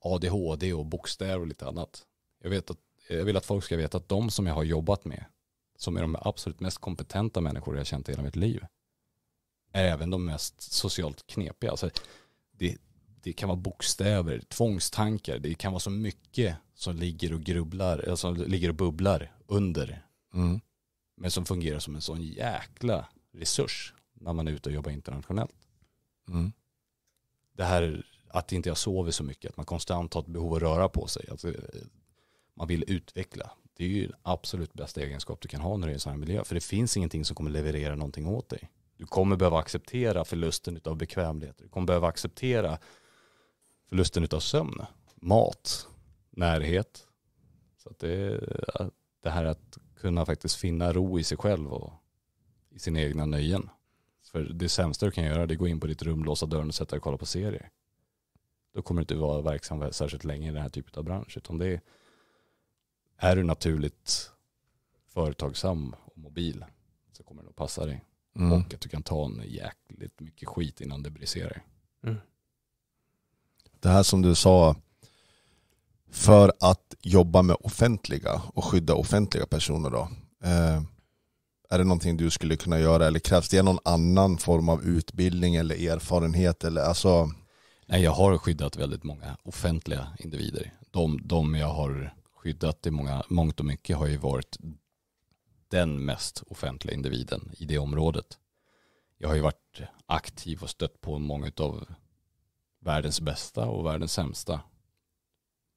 ADHD och bokstäver och lite annat. Jag, vet att, jag vill att folk ska veta att de som jag har jobbat med, som är de absolut mest kompetenta människor jag har känt i hela mitt liv, är även de mest socialt knepiga. Alltså det, det kan vara bokstäver, tvångstankar, det kan vara så mycket som ligger och grubblar, eller ligger och bubblar under. Mm. Men som fungerar som en sån jäkla resurs när man är ute och jobbar internationellt. Mm. Det här att inte jag sover så mycket, att man konstant har ett behov att röra på sig, att eh, man vill utveckla. Det är ju den absolut bästa egenskap du kan ha när du är i en sån här miljö, för det finns ingenting som kommer leverera någonting åt dig. Du kommer behöva acceptera förlusten av bekvämlighet. Du kommer behöva acceptera förlusten av sömn, mat, närhet. Så att det, det här att kunna faktiskt finna ro i sig själv och i sina egna nöjen. För det sämsta du kan göra det är att gå in på ditt rum, låsa dörren och sätta dig och kolla på serier. Då kommer du inte vara verksam särskilt länge i den här typen av bransch. Utan det är, är du naturligt företagsam och mobil så kommer det att passa dig. Mm. Och att du kan ta en jäkligt mycket skit innan det briserar. Mm. Det här som du sa, för att jobba med offentliga och skydda offentliga personer då. Eh, är det någonting du skulle kunna göra eller krävs det någon annan form av utbildning eller erfarenhet? Eller, alltså... Nej, jag har skyddat väldigt många offentliga individer. De, de jag har skyddat i många, mångt och mycket har ju varit den mest offentliga individen i det området. Jag har ju varit aktiv och stött på många av världens bästa och världens sämsta.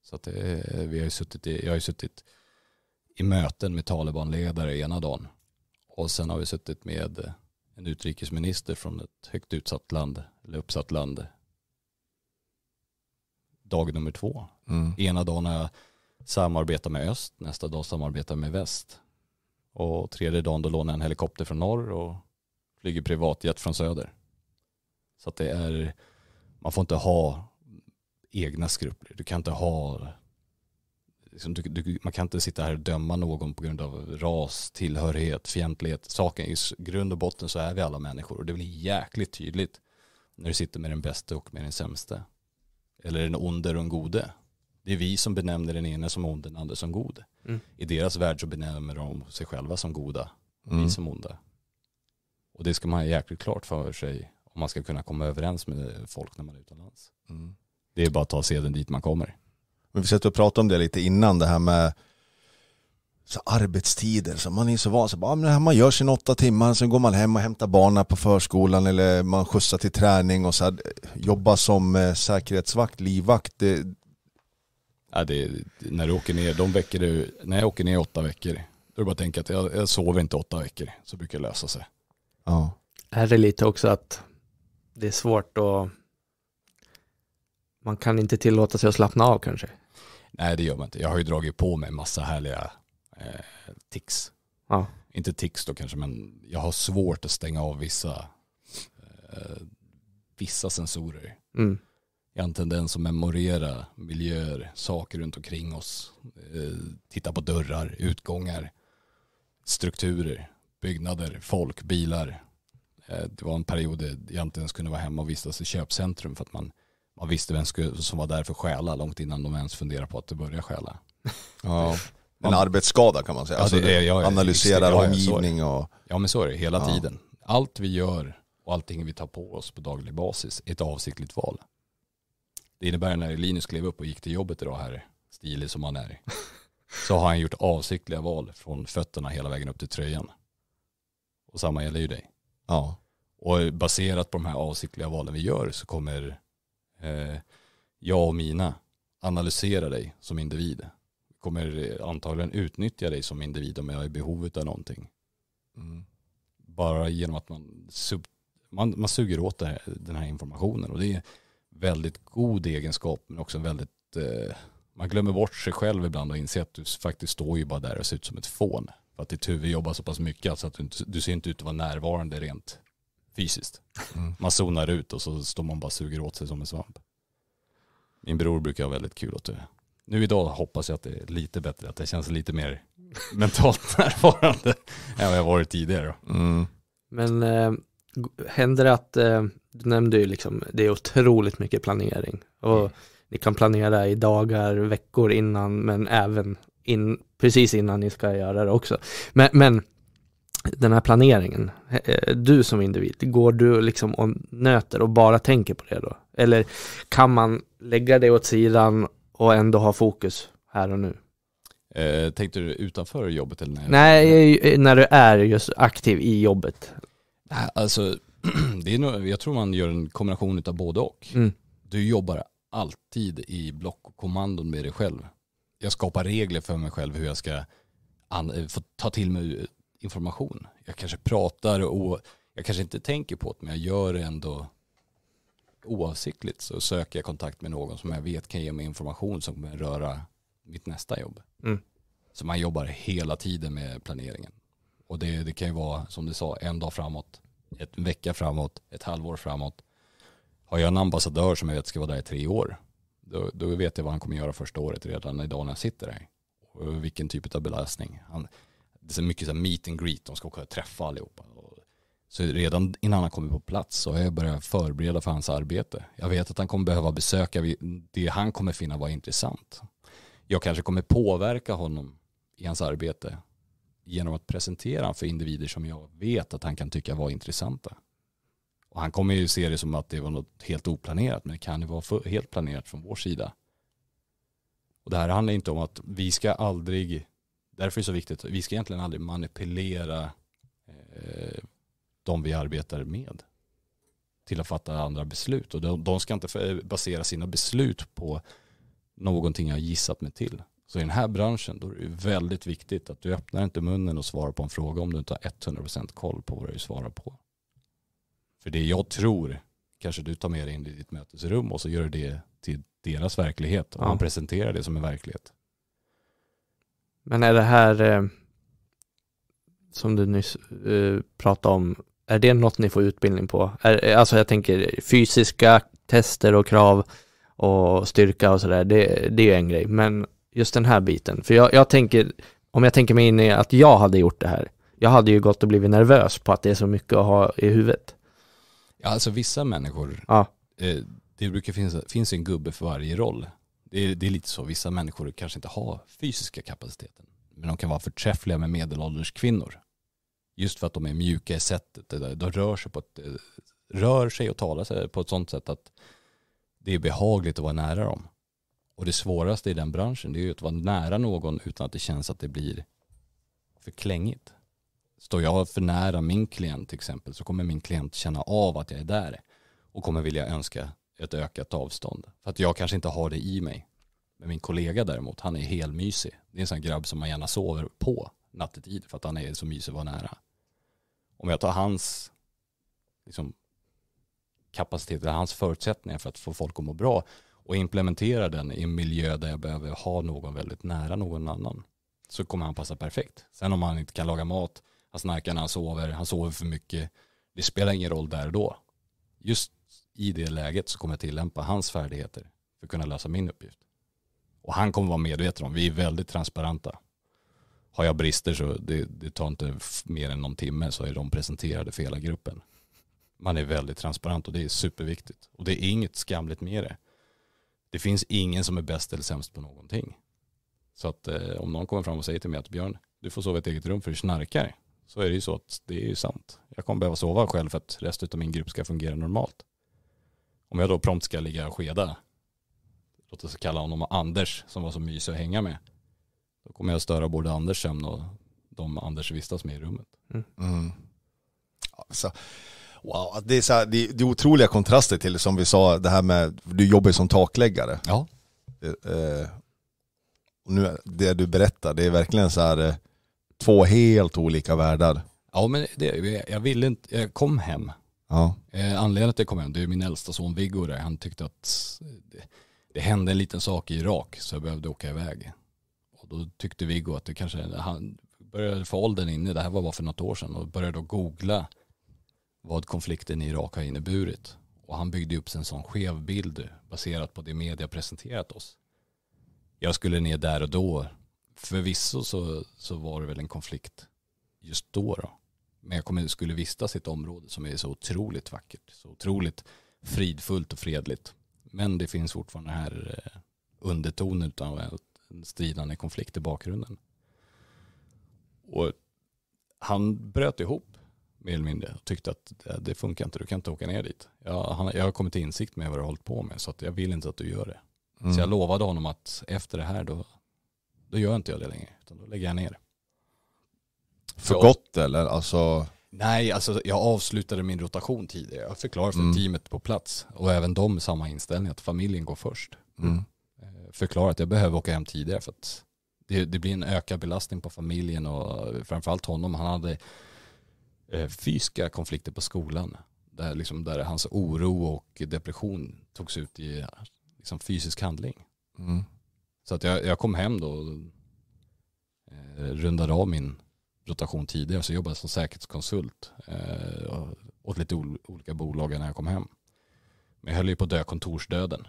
Så att det, eh, vi har suttit i, jag har ju suttit i möten med talibanledare ena dagen och sen har vi suttit med eh, en utrikesminister från ett högt utsatt land, eller uppsatt land, dag nummer två. Mm. Ena dagen har jag samarbetat med öst, nästa dag samarbetar med väst. Och tredje dagen då lånar jag en helikopter från norr och flyger privatjet från söder. Så att det är, man får inte ha egna skrupler. Du kan inte ha, liksom, du, du, man kan inte sitta här och döma någon på grund av ras, tillhörighet, fientlighet. Saken, i grund och botten så är vi alla människor och det blir jäkligt tydligt när du sitter med den bästa och med den sämsta. Eller den onde och den gode. Det är vi som benämner den ene som ond, den andra som god. Mm. I deras värld så benämner de sig själva som goda och mm. vi som onda. Och det ska man ha jäkligt klart för sig om man ska kunna komma överens med folk när man är utomlands. Mm. Det är bara att ta seden dit man kommer. Men vi satt och pratade om det lite innan, det här med så arbetstider. Så man är så van, så bara, ah, men man gör sina åtta timmar, sen går man hem och hämtar barnen på förskolan eller man skjutsar till träning och så här, jobba som eh, säkerhetsvakt, livvakt. Det, Ja, det, när du åker ner, de veckor du, när jag åker ner åtta veckor, då är det bara att tänka att jag, jag sover inte åtta veckor, så brukar det lösa sig. Ja. Är det lite också att det är svårt att, man kan inte tillåta sig att slappna av kanske? Nej det gör man inte. Jag har ju dragit på mig en massa härliga eh, tics. Ja. Inte tics då kanske, men jag har svårt att stänga av vissa, eh, vissa sensorer. Mm. Jag har en tendens att memorera miljöer, saker runt omkring oss. Eh, titta på dörrar, utgångar, strukturer, byggnader, folk, bilar. Eh, det var en period där jag inte ens kunde vara hemma och vistas i köpcentrum för att man, man visste vem som var där för att stjäla långt innan de ens funderade på att det började stjäla. Ja. En arbetsskada kan man säga. Ja, alltså, det, ja, analyserar ja, omgivning och... Ja men så är det hela tiden. Allt vi gör och allting vi tar på oss på daglig basis är ett avsiktligt val. Det innebär när Linus klev upp och gick till jobbet idag här, stilig som han är, så har han gjort avsiktliga val från fötterna hela vägen upp till tröjan. Och samma gäller ju dig. Ja. Och baserat på de här avsiktliga valen vi gör så kommer eh, jag och mina analysera dig som individ. Kommer eh, antagligen utnyttja dig som individ om jag är i behov av någonting. Mm. Bara genom att man, sub, man, man suger åt här, den här informationen. Och det är, väldigt god egenskap men också en väldigt, eh, man glömmer bort sig själv ibland och inser att du faktiskt står ju bara där och ser ut som ett fån. För att ditt huvud jobbar så pass mycket alltså att du, inte, du ser inte ut att vara närvarande rent fysiskt. Mm. Man zonar ut och så står man bara och suger åt sig som en svamp. Min bror brukar ha väldigt kul åt det. Nu idag hoppas jag att det är lite bättre, att det känns lite mer mentalt närvarande än vad jag varit tidigare. Mm. Men eh, händer det att eh, du nämnde ju liksom, det är otroligt mycket planering. Och mm. ni kan planera i dagar, veckor innan, men även in, precis innan ni ska göra det också. Men, men den här planeringen, eh, du som individ, går du liksom och nöter och bara tänker på det då? Eller kan man lägga det åt sidan och ändå ha fokus här och nu? Eh, tänkte du utanför jobbet eller? När Nej, eh, när du är just aktiv i jobbet. Alltså det är nog, jag tror man gör en kombination av både och. Mm. Du jobbar alltid i block och kommandon med dig själv. Jag skapar regler för mig själv hur jag ska eh, få ta till mig eh, information. Jag kanske pratar och jag kanske inte tänker på det men jag gör det ändå oavsiktligt så söker jag kontakt med någon som jag vet kan ge mig information som kommer röra mitt nästa jobb. Mm. Så man jobbar hela tiden med planeringen. Och det, det kan ju vara, som du sa, en dag framåt, ett vecka framåt, ett halvår framåt. Har jag en ambassadör som jag vet ska vara där i tre år, då, då vet jag vad han kommer göra första året redan idag när jag sitter där. Och vilken typ av belastning. Han, det är mycket så meet and greet, de ska åka och träffa allihopa. Så redan innan han kommer på plats så har jag börjat förbereda för hans arbete. Jag vet att han kommer behöva besöka det han kommer finna vara intressant. Jag kanske kommer påverka honom i hans arbete genom att presentera honom för individer som jag vet att han kan tycka var intressanta. Och han kommer ju se det som att det var något helt oplanerat, men det kan ju vara helt planerat från vår sida. Och det här handlar inte om att vi ska aldrig, därför är det så viktigt, vi ska egentligen aldrig manipulera eh, de vi arbetar med till att fatta andra beslut. Och de, de ska inte basera sina beslut på någonting jag gissat mig till. Så i den här branschen då är det väldigt viktigt att du öppnar inte munnen och svarar på en fråga om du inte har 100% koll på vad du svarar på. För det jag tror kanske du tar med dig in i ditt mötesrum och så gör du det till deras verklighet och ja. man presenterar det som en verklighet. Men är det här eh, som du nyss eh, pratade om, är det något ni får utbildning på? Är, eh, alltså jag tänker fysiska tester och krav och styrka och sådär, det, det är en grej. Men just den här biten. För jag, jag tänker, om jag tänker mig in i att jag hade gjort det här, jag hade ju gått och blivit nervös på att det är så mycket att ha i huvudet. Ja, alltså vissa människor, ja. eh, det brukar finnas, finns en gubbe för varje roll. Det är, det är lite så, vissa människor kanske inte har fysiska kapaciteten, men de kan vara förträffliga med medelålders kvinnor. Just för att de är mjuka i sättet, de rör sig, på ett, eh, rör sig och talar på ett sånt sätt att det är behagligt att vara nära dem. Och det svåraste i den branschen det är ju att vara nära någon utan att det känns att det blir för klängigt. Står jag för nära min klient till exempel så kommer min klient känna av att jag är där och kommer vilja önska ett ökat avstånd. För att jag kanske inte har det i mig. Men min kollega däremot, han är helmysig. Det är en sån grabb som man gärna sover på nattetid för att han är så mysig att vara nära. Om jag tar hans liksom, kapacitet eller hans förutsättningar för att få folk att må bra och implementerar den i en miljö där jag behöver ha någon väldigt nära någon annan så kommer han passa perfekt. Sen om han inte kan laga mat, han snarkar när han sover, han sover för mycket, det spelar ingen roll där och då. Just i det läget så kommer jag tillämpa hans färdigheter för att kunna lösa min uppgift. Och han kommer vara medveten om, vi är väldigt transparenta. Har jag brister så det, det tar inte mer än någon timme så är de presenterade för hela gruppen. Man är väldigt transparent och det är superviktigt. Och det är inget skamligt med det det finns ingen som är bäst eller sämst på någonting. Så att eh, om någon kommer fram och säger till mig att Björn, du får sova i ett eget rum för du snarkar. Så är det ju så att det är ju sant. Jag kommer behöva sova själv för att resten av min grupp ska fungera normalt. Om jag då prompt ska ligga och skeda, låt oss kalla honom Anders som var så mysig att hänga med. Då kommer jag störa både Anders sömn och de Anders vistas med i rummet. Mm. Mm. Alltså, Wow, det är, så här, det, är, det är otroliga kontraster till som vi sa, det här med, du jobbar som takläggare. Ja. Eh, eh, och nu, det du berättar, det är verkligen så här eh, två helt olika världar. Ja men det, jag ville inte, jag kom hem. Ja. Eh, anledningen till att jag kom hem, det är min äldsta son Viggo där, han tyckte att det, det hände en liten sak i Irak så jag behövde åka iväg. Och då tyckte Viggo att det kanske, han började få åldern inne, det här var bara för något år sedan och började då googla vad konflikten i Irak har inneburit. Och han byggde upp sig en sån skev bild baserat på det media presenterat oss. Jag skulle ner där och då. Förvisso så, så var det väl en konflikt just då. då. Men jag kommer, skulle vistas i ett område som är så otroligt vackert, så otroligt fridfullt och fredligt. Men det finns fortfarande den här eh, undertonen av en stridande konflikt i bakgrunden. Och han bröt ihop mer eller mindre. och Tyckte att äh, det funkar inte, du kan inte åka ner dit. Jag, han, jag har kommit till insikt med vad du har hållit på med så att jag vill inte att du gör det. Mm. Så jag mm. lovade honom att efter det här då, då gör inte jag det längre, utan då lägger jag ner. För jag, gott eller? Alltså... Nej, alltså jag avslutade min rotation tidigare. Jag förklarade för mm. teamet på plats och även de med samma inställning att familjen går först. Mm. Eh, förklarade att jag behöver åka hem tidigare för att det, det blir en ökad belastning på familjen och framförallt honom. Han hade Eh, fysiska konflikter på skolan. Där, liksom, där hans oro och depression togs ut i liksom, fysisk handling. Mm. Så att jag, jag, kom hem då och eh, rundade av min rotation tidigare. Så jobbade jag som säkerhetskonsult eh, åt lite ol olika bolag när jag kom hem. Men jag höll ju på att dö kontorsdöden.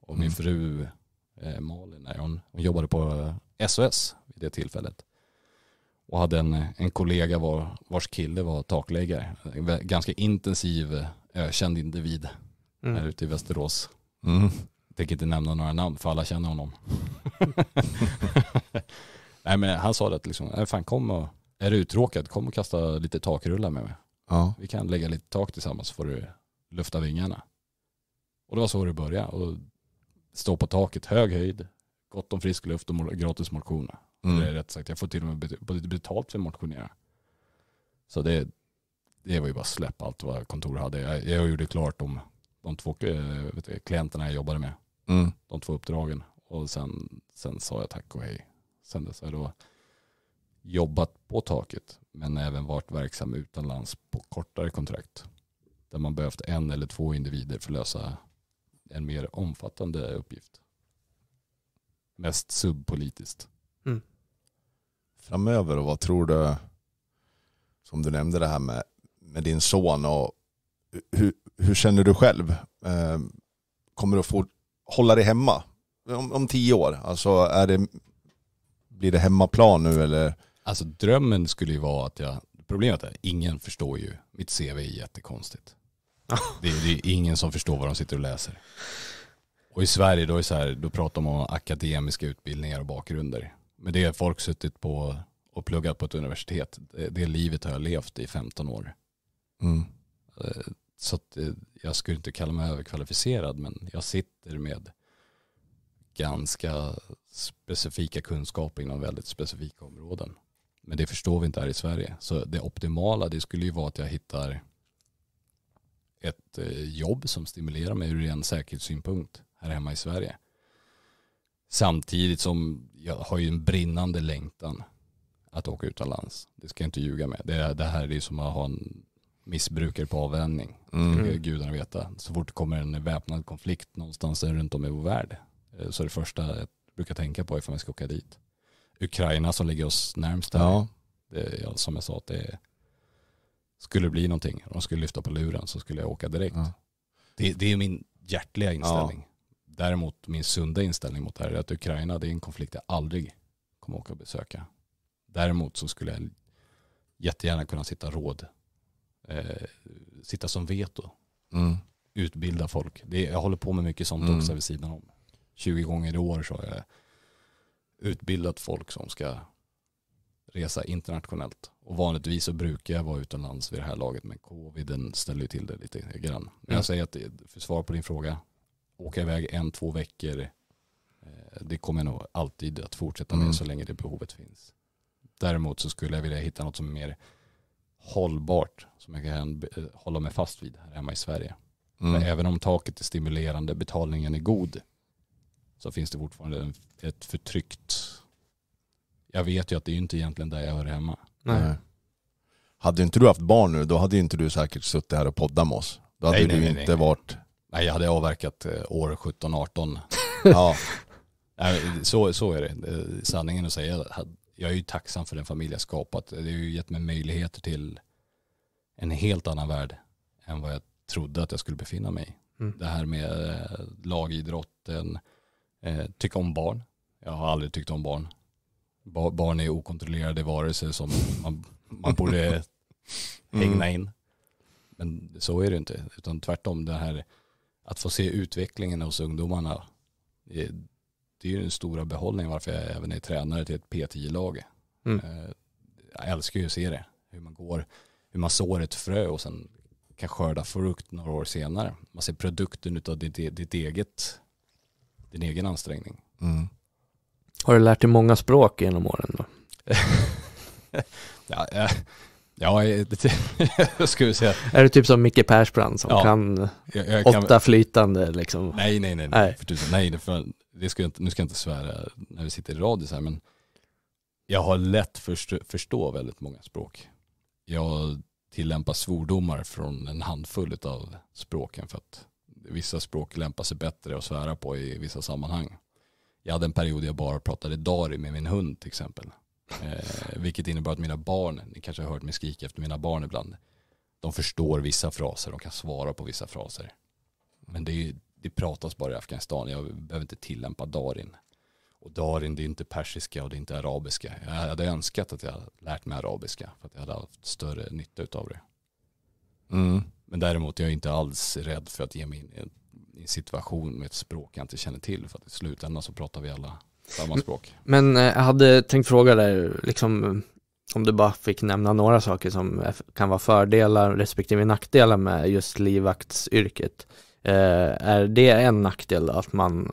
Och min mm. fru eh, Malin, hon, hon jobbade på SOS vid det tillfället och hade en, en kollega var, vars kille var takläggare. Ganska intensiv, ökänd eh, individ mm. här ute i Västerås. Mm. tänker inte nämna några namn för alla känner honom. Nej men han sa det att liksom, äh, fan kom och, är du uttråkad, kom och kasta lite takrullar med mig. Ja. Vi kan lägga lite tak tillsammans så får du lufta vingarna. Och det var så det började. Och stå på taket, hög höjd, gott om frisk luft och gratis motion. Mm. Eller rätt sagt, jag får till och med betalt för att motionera. Så det, det var ju bara släppa allt vad kontor hade. Jag, jag gjorde klart de, de två eh, vet, klienterna jag jobbade med. Mm. De två uppdragen. Och sen, sen sa jag tack och hej. Sen dess har jag då jobbat på taket men även varit verksam utomlands på kortare kontrakt. Där man behövt en eller två individer för att lösa en mer omfattande uppgift. Mest subpolitiskt framöver och vad tror du, som du nämnde det här med, med din son och hur, hur känner du själv? Eh, kommer du att få hålla dig hemma om, om tio år? Alltså är det, blir det hemmaplan nu eller? Alltså drömmen skulle ju vara att jag, problemet är ingen förstår ju, mitt CV är jättekonstigt. Det är, det är ingen som förstår vad de sitter och läser. Och i Sverige då, är så här, då pratar man om akademiska utbildningar och bakgrunder med det folk suttit på och pluggat på ett universitet. Det, det livet har jag levt i 15 år. Mm. Eh, så eh, jag skulle inte kalla mig överkvalificerad men jag sitter med ganska specifika kunskaper inom väldigt specifika områden. Men det förstår vi inte här i Sverige. Så det optimala det skulle ju vara att jag hittar ett eh, jobb som stimulerar mig ur en säkerhetssynpunkt här hemma i Sverige. Samtidigt som jag har ju en brinnande längtan att åka utomlands. Det ska jag inte ljuga med. Det, det här är ju som att ha en missbrukare på avvänjning. Det ska mm. gudarna veta. Så fort det kommer en väpnad konflikt någonstans runt om i vår värld eh, så är det första jag brukar tänka på ifall jag ska åka dit. Ukraina som ligger oss närmst här. Ja. Det, som jag sa, att det skulle bli någonting. Om de skulle lyfta på luren så skulle jag åka direkt. Ja. Det, det, är min hjärtliga inställning. Däremot min sunda inställning mot det här är att Ukraina det är en konflikt jag aldrig kommer åka och besöka. Däremot så skulle jag jättegärna kunna sitta råd, eh, sitta som veto, mm. utbilda folk. Det, jag håller på med mycket sånt mm. också vid sidan om. 20 gånger i år så har jag utbildat folk som ska resa internationellt. Och vanligtvis så brukar jag vara utomlands vid det här laget, men coviden ställer ju till det lite grann. Men jag mm. säger att, för svar på din fråga, åka iväg en, två veckor, eh, det kommer jag nog alltid att fortsätta med mm. så länge det behovet finns. Däremot så skulle jag vilja hitta något som är mer hållbart, som jag kan eh, hålla mig fast vid här hemma i Sverige. Mm. Men även om taket är stimulerande, betalningen är god, så finns det fortfarande ett förtryckt... Jag vet ju att det är inte egentligen där jag hör hemma. Nej. Hade inte du haft barn nu, då hade inte du säkert suttit här och poddat med oss. Då hade nej, du nej, inte nej. varit Nej, jag hade avverkat eh, år 17-18. ja. Så, så är det. Eh, sanningen att säga. Jag är ju tacksam för den familj jag skapat. Det har ju gett mig möjligheter till en helt annan värld än vad jag trodde att jag skulle befinna mig i. Mm. Det här med eh, lagidrotten, tycka om barn. Jag har aldrig tyckt om barn. barn är okontrollerade varelser som man, man borde ägna mm. in. Men så är det inte, utan tvärtom. Det här att få se utvecklingen hos ungdomarna, eh, det är, ju den stora behållningen varför jag även är tränare till ett P10-lag. Mm. Eh, jag älskar ju att se det, hur man går, hur man sår ett frö och sen kan skörda frukt några år senare. Man ser produkten av ditt, ditt eget, din egen ansträngning. Mm. Har du lärt dig många språk genom åren då? ja, eh, Ja, jag skulle säga. Är du typ som Micke Persbrandt som ja, kan, jag, jag åtta flytande liksom? Nej, nej, nej. Nej, för tusen, nej för det ska inte, nu ska jag inte svära när vi sitter i radio så här, men jag har lätt förstå, förstå väldigt många språk. Jag tillämpar svordomar från en handfull av språken för att vissa språk lämpar sig bättre att svära på i vissa sammanhang. Jag hade en period jag bara pratade dari med min hund till exempel. Eh, vilket innebär att mina barn, ni kanske har hört mig skrika efter mina barn ibland, de förstår vissa fraser, de kan svara på vissa fraser. Men det, är, det pratas bara i Afghanistan, jag behöver inte tillämpa darin. Och darin, det är inte persiska och det är inte arabiska. Jag hade önskat att jag lärt mig arabiska för att jag hade haft större nytta av det. Mm. Men däremot jag är jag inte alls rädd för att ge mig in i en situation med ett språk jag inte känner till. För att i slutändan så pratar vi alla samma språk. Men eh, jag hade tänkt fråga dig, liksom, om du bara fick nämna några saker som kan vara fördelar respektive nackdelar med just livvaktsyrket. Eh, är det en nackdel att man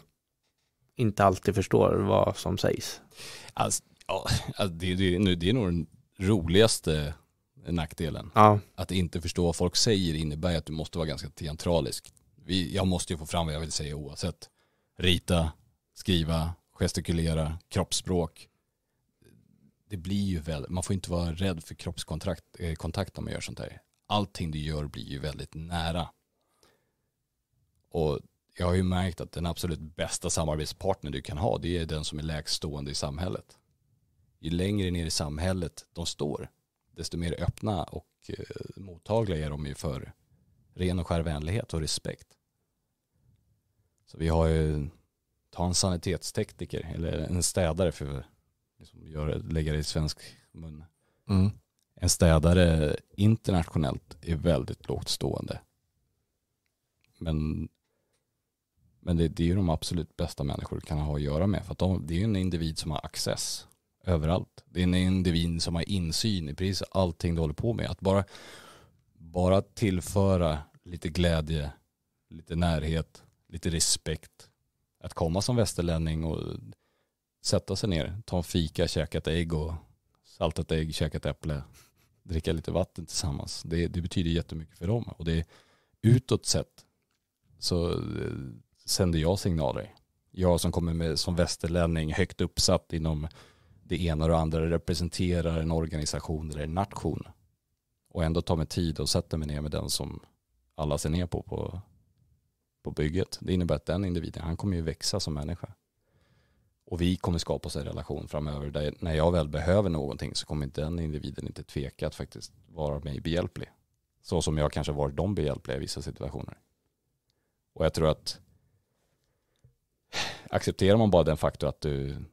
inte alltid förstår vad som sägs? Alltså, ja, alltså, det, det, det är nog den roligaste nackdelen. Ja. Att inte förstå vad folk säger innebär att du måste vara ganska teatralisk. jag måste ju få fram vad jag vill säga oavsett. Rita, skriva, gestikulera, kroppsspråk. Det blir ju väl, man får inte vara rädd för kroppskontakt eh, om man gör sånt här. Allting du gör blir ju väldigt nära. Och jag har ju märkt att den absolut bästa samarbetspartner du kan ha det är den som är lägst stående i samhället. Ju längre ner i samhället de står, desto mer öppna och eh, mottagliga är de ju för ren och skär vänlighet och respekt. Så vi har ju ta en sanitetstekniker eller en städare för liksom lägga det i svensk mun. Mm. En städare internationellt är väldigt lågt stående. Men, men det, det är ju de absolut bästa människor kan ha att göra med. För att de, det är ju en individ som har access överallt. Det är en individ som har insyn i precis allting du håller på med. Att bara, bara tillföra lite glädje, lite närhet, lite respekt att komma som västerlänning och sätta sig ner, ta en fika, käka ett ägg och saltat ägg, käka ett äpple, dricka lite vatten tillsammans. Det, det betyder jättemycket för dem och det utåt sett så eh, sänder jag signaler. Jag som kommer med som västerlänning högt uppsatt inom det ena och det andra representerar en organisation eller en nation och ändå tar mig tid och sätter mig ner med den som alla ser ner på på på bygget. Det innebär att den individen, han kommer ju växa som människa. Och vi kommer skapa oss en relation framöver där när jag väl behöver någonting så kommer den individen inte tveka att faktiskt vara mig behjälplig. Så som jag kanske varit dem behjälpliga i vissa situationer. Och jag tror att accepterar man bara den faktor att du,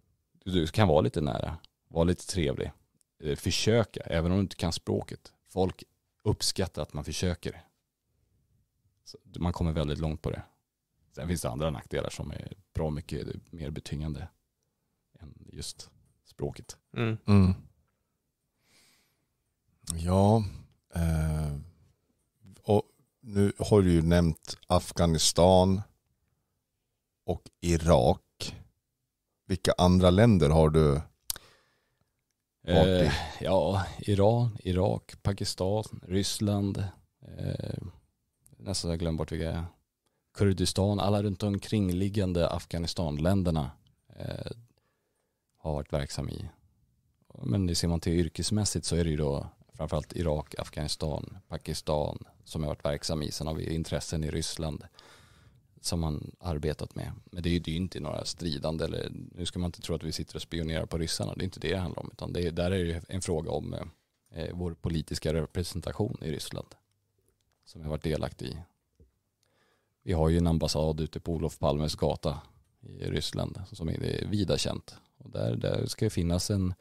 du kan vara lite nära, vara lite trevlig, eh, försöka, även om du inte kan språket. Folk uppskattar att man försöker. Så man kommer väldigt långt på det. Sen finns det andra nackdelar som är bra mycket mer betyngande än just språket. Mm. Mm. Ja, eh, och nu har du ju nämnt Afghanistan och Irak. Vilka andra länder har du eh, Ja, Iran, Irak, Pakistan, Ryssland. Eh, nästan jag glömt bort vilka är. Kurdistan, alla runt omkringliggande Afghanistanländerna eh, har varit verksam i. Men det ser man till yrkesmässigt så är det ju då framförallt Irak, Afghanistan, Pakistan som jag varit verksam i. Sen har vi intressen i Ryssland som man arbetat med. Men det är ju det är inte några stridande eller nu ska man inte tro att vi sitter och spionerar på ryssarna. Det är inte det det handlar om utan det är, där är det en fråga om eh, eh, vår politiska representation i Ryssland som jag varit delaktig i. Vi har ju en ambassad ute på Olof Palmes gata i Ryssland som är vida känt. Och där, där ska det finnas en,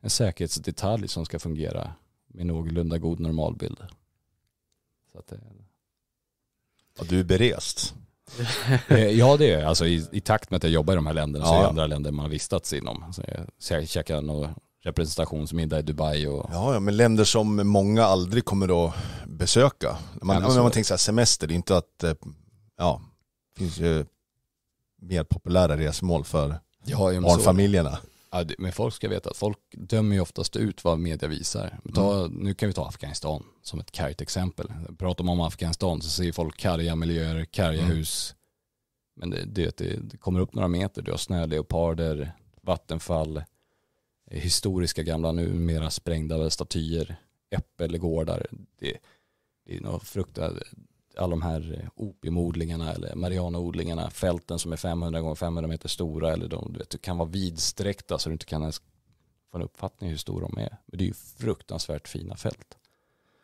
en säkerhetsdetalj som ska fungera med någorlunda god normalbild. Så att, eh, ja, du är berest. Eh, ja det är jag. Alltså, i, i, takt med att jag jobbar i de här länderna ja. så är det andra länder man har vistats inom. Så jag, så några representationsmiddag i Dubai och... Ja, ja, men länder som många aldrig kommer att besöka. Man, ja, om man tänker så här, semester, det är inte att, eh, ja, det finns ju mer populära resmål för ja, barnfamiljerna. Ja, men folk ska veta att folk dömer ju oftast ut vad media visar. Ta, mm. Nu kan vi ta Afghanistan som ett kargt exempel. Pratar man om Afghanistan så ser folk karga miljöer, karga mm. hus. Men det, det, det, kommer upp några meter, du har snöleoparder, vattenfall, historiska gamla, numera sprängda statyer, äppelgårdar. Det, det är något fruktansvärt, alla de här eh, opiumodlingarna eller marianaodlingarna, fälten som är 500 gånger 500 meter stora eller de du vet, kan vara vidsträckta så du inte kan ens få en uppfattning hur stora de är. Men det är ju fruktansvärt fina fält.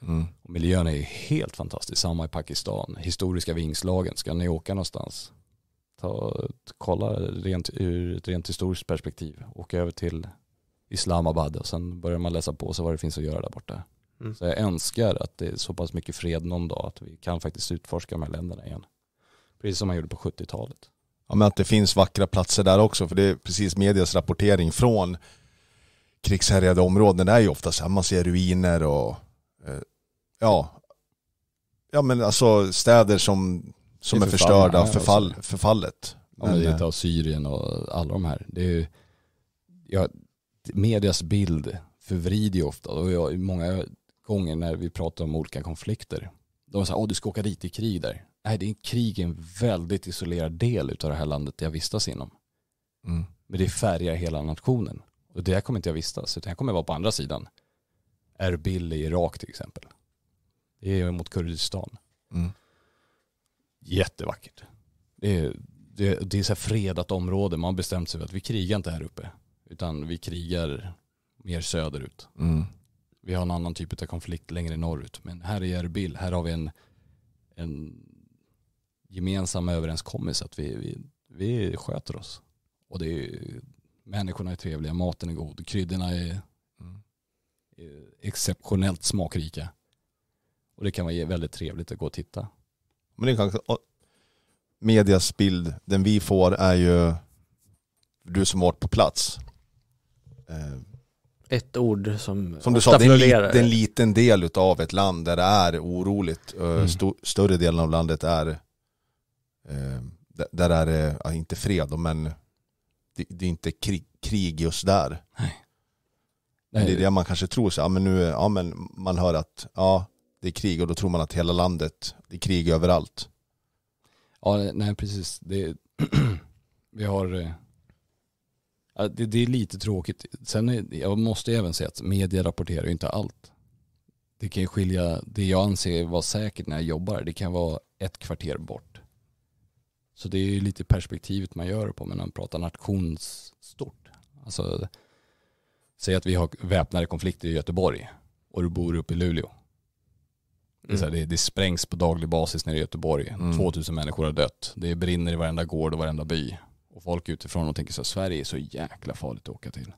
Mm. Och miljön är ju helt fantastisk, samma i Pakistan. Historiska vingslagen, ska ni åka någonstans? Ta, kolla rent, ur ett rent historiskt perspektiv, åka över till Islamabad och sen börjar man läsa på sig vad det finns att göra där borta. Mm. Så jag önskar att det är så pass mycket fred någon dag att vi kan faktiskt utforska de här länderna igen. Precis som man gjorde på 70-talet. Ja men att det finns vackra platser där också för det är precis medias rapportering från krigshärjade områden är ju ofta så här, man ser ruiner och eh, ja, ja men alltså städer som, som är, är förstörda, förfall, alltså. förfallet. ja, men det är eh, Syrien och alla de här. Det är ju, ja, medias bild förvrider ju ofta och jag, många gånger när vi pratar om olika konflikter. De säger, att du ska åka dit i krig där. Nej, det är krig är en väldigt isolerad del av det här landet jag vistas inom. Mm. Men det färgar hela nationen. Och där kommer inte jag vistas, utan jag kommer vara på andra sidan. Erbil i Irak till exempel. Det är mot Kurdistan. Mm. Jättevackert. Det är, det, det är så här fredat område, man har bestämt sig för att vi krigar inte här uppe. Utan vi krigar mer söderut. Mm. Vi har en annan typ av konflikt längre norrut. Men här i Erbil, här har vi en, en gemensam överenskommelse att vi, vi, vi sköter oss. Och det är, människorna är trevliga, maten är god, kryddorna är, mm. är exceptionellt smakrika. Och det kan vara väldigt trevligt att gå och titta. Men det kan, medias bild, den vi får är ju du som varit på plats. Eh, ett ord som Som du sa, det är en, lit, liten del av ett land där det är oroligt. Eh, mm. St större delen av landet är, eh, där är det, ja, inte fred men det, det är inte krig, krig, just där. Nej. Men det är det man kanske tror, så, ja, men nu, ja, men man hör att ja, det är krig och då tror man att hela landet, det är krig överallt. Ja, nej precis. Det, vi har eh, det, det är lite tråkigt. Sen är, jag måste även säga att media rapporterar ju inte allt. Det kan ju skilja det jag anser vara säkert när jag jobbar. Det kan vara ett kvarter bort. Så det är ju lite perspektivet man gör det på. Men när man pratar nationsstort. Alltså, säg att vi har väpnade konflikter i Göteborg och du bor uppe i Luleå. Det, är så här, mm. det, det sprängs på daglig basis nere i Göteborg. Mm. 2000 människor har dött. Det brinner i varenda gård och varenda by och folk utifrån och tänker så här, Sverige är så jäkla farligt att åka till.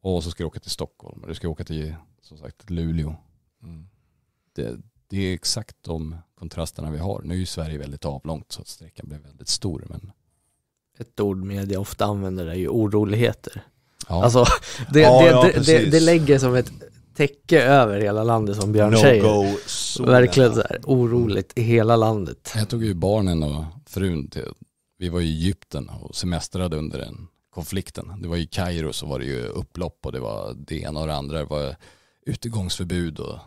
Och så ska du åka till Stockholm och du ska åka till som sagt Luleå. Mm. Det, det, är exakt de kontrasterna vi har. Nu är ju Sverige väldigt avlångt så att sträckan blir väldigt stor. Men... Ett ord media ofta använder är ju oroligheter. Ja. Alltså det, ja, det, ja, det, det lägger som ett täcke över hela landet som Björn no säger. Verkligen så här oroligt i hela landet. Jag tog ju barnen och frun till, vi var i Egypten och semestrade under den konflikten. Det var i Kairo så var det ju upplopp och det var det ena och det andra. Det var utegångsförbud och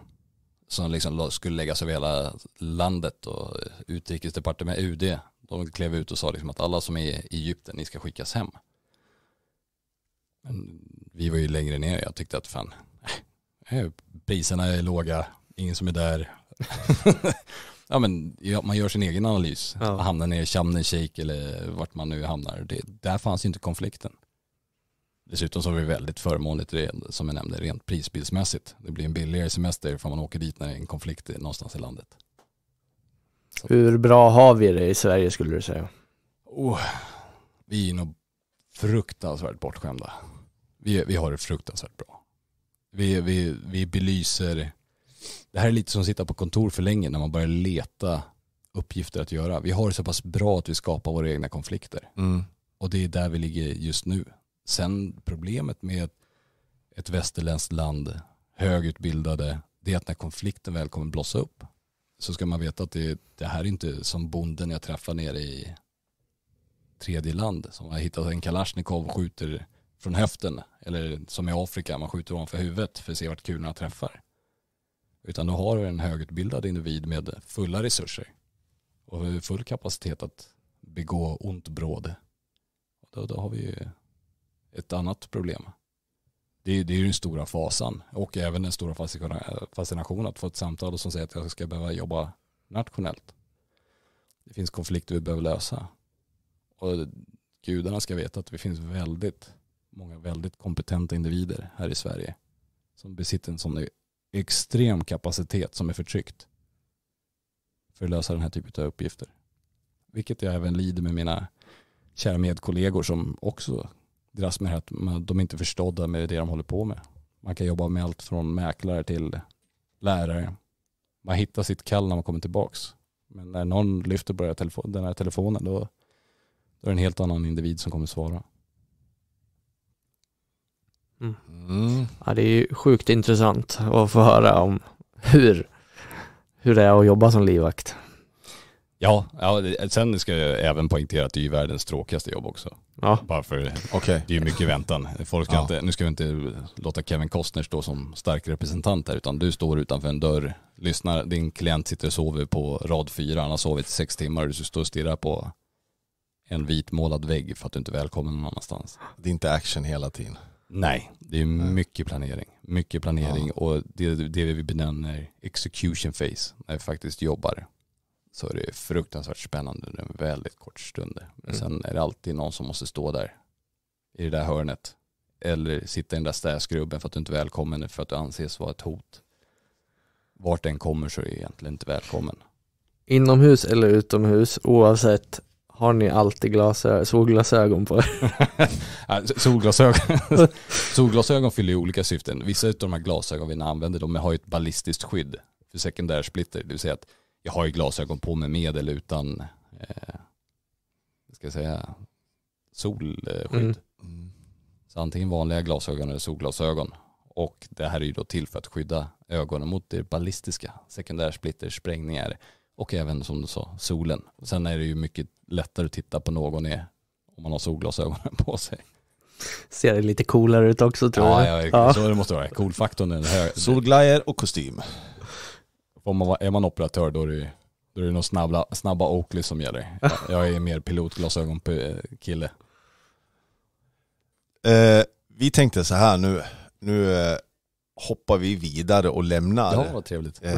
som liksom skulle läggas över hela landet och utrikesdepartementet, UD, de klev ut och sa liksom att alla som är i Egypten, ni ska skickas hem. Men vi var ju längre ner, jag tyckte att fan, eh, priserna är låga, ingen som är där. ja, men, man gör sin egen analys. Ja. Hamnar ner i Shamnersheik eller vart man nu hamnar. Det, där fanns ju inte konflikten. Dessutom så var det väldigt förmånligt, som jag nämnde, rent prisbilsmässigt. Det blir en billigare semester ifall man åker dit när det är en konflikt någonstans i landet. Så. Hur bra har vi det i Sverige skulle du säga? Oh, vi är nog fruktansvärt bortskämda. Vi, vi har det fruktansvärt bra. Vi, vi, vi belyser det här är lite som att sitta på kontor för länge när man börjar leta uppgifter att göra. Vi har det så pass bra att vi skapar våra egna konflikter. Mm. Och det är där vi ligger just nu. Sen problemet med ett, västerländskt land, högutbildade, det är att när konflikten väl kommer blossa upp så ska man veta att det, det här är inte som bonden jag träffar nere i tredje land som har hittat en kalasjnikov och skjuter från höften eller som i Afrika, man skjuter ovanför huvudet för att se vart kulorna träffar. Utan då har du en högutbildad individ med fulla resurser och full kapacitet att begå ont bråd. Då, då har vi ju ett annat problem. Det är, det är ju den stora fasan och även den stora fascinationen att få ett samtal som säger att jag ska behöva jobba nationellt. Det finns konflikter vi behöver lösa. Och gudarna ska veta att det finns väldigt många väldigt kompetenta individer här i Sverige som besitter en sån extrem kapacitet som är förtryckt för att lösa den här typen av uppgifter. Vilket jag även lider med mina kära medkollegor som också dras med att de inte är förstådda med det de håller på med. Man kan jobba med allt från mäklare till lärare. Man hittar sitt kall när man kommer tillbaks. Men när någon lyfter på den här telefonen då, då är det en helt annan individ som kommer svara. Mm. Ja, det är ju sjukt intressant att få höra om hur, hur det är att jobba som livvakt. Ja, ja sen ska jag även poängtera att det är världens tråkigaste jobb också. Ja. Bara för okay. det är mycket väntan. Folk ska ja. inte, nu ska vi inte låta Kevin Costner stå som stark representant här, utan du står utanför en dörr, lyssnar, din klient sitter och sover på rad fyra, han har sovit sex timmar och du står och stirrar på en vitmålad vägg för att du inte är välkommen någon annanstans. Det är inte action hela tiden. Nej, det är mycket planering. Mycket planering ja. och det, det vi benämner execution phase, när vi faktiskt jobbar, så är det fruktansvärt spännande under en väldigt kort stund. Men mm. sen är det alltid någon som måste stå där i det där hörnet eller sitta i den där stäskrubben för att du inte är välkommen för att du anses vara ett hot. Vart den kommer så är du egentligen inte välkommen. Inomhus eller utomhus, oavsett har ni alltid solglasögon på er? solglasögon. solglasögon fyller ju olika syften. Vissa av de här glasögonen vi använder, de har ju ett ballistiskt skydd för sekundärsplitter. Det vill säga att jag har ju glasögon på mig med eller utan, eh, ska jag säga, solskydd. Mm. mm. Så antingen vanliga glasögon eller solglasögon. Och det här är ju då till för att skydda ögonen mot det ballistiska, sekundärsplitter, sprängningar, och även som du sa solen. Sen är det ju mycket lättare att titta på någon är, om man har solglasögonen på sig. Ser det lite coolare ut också tror ja, jag. Ja, ja. så det måste vara. Coolfaktorn är den hög. Solglajjor och kostym. Om man, är man operatör då är det, då är det nog snabba, snabba Oakley som gäller. Jag, jag är mer pilotglasögon-kille. Eh, eh, vi tänkte så här nu, nu eh, hoppar vi vidare och lämnar. Ja, vad trevligt. Eh,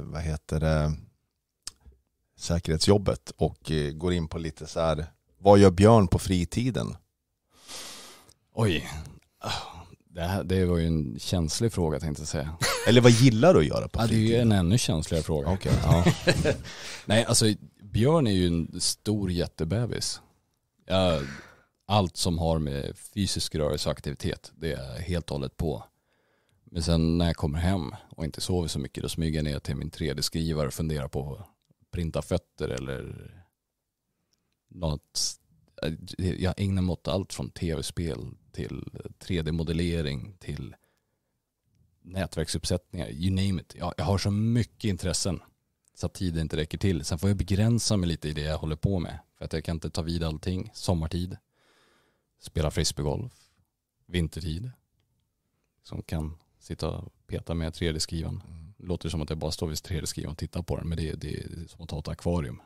vad heter det? säkerhetsjobbet och eh, går in på lite så här, vad gör Björn på fritiden? Oj, det, här, det var ju en känslig fråga tänkte jag säga. Eller vad gillar du att göra på fritiden? Ja, det är ju en ännu känsligare fråga. Okay. Ja. Nej, alltså Björn är ju en stor jättebebis. Allt som har med fysisk rörelse och aktivitet, det är helt och hållet på. Men sen när jag kommer hem och inte sover så mycket, då smyger jag ner till min 3D-skrivare och funderar på printa fötter eller något. Jag ägnar mig åt allt från tv-spel till 3D-modellering till nätverksuppsättningar, you name it. Jag, har så mycket intressen så att tiden inte räcker till. Sen får jag begränsa mig lite i det jag håller på med. För att jag kan inte ta vid allting. Sommartid, spela frisbeegolf, vintertid, som kan sitta och peta med 3D-skrivaren. Mm låter som att jag bara står vid 3D-skrivaren och tittar på den. Men det är, det är som att ta ett akvarium.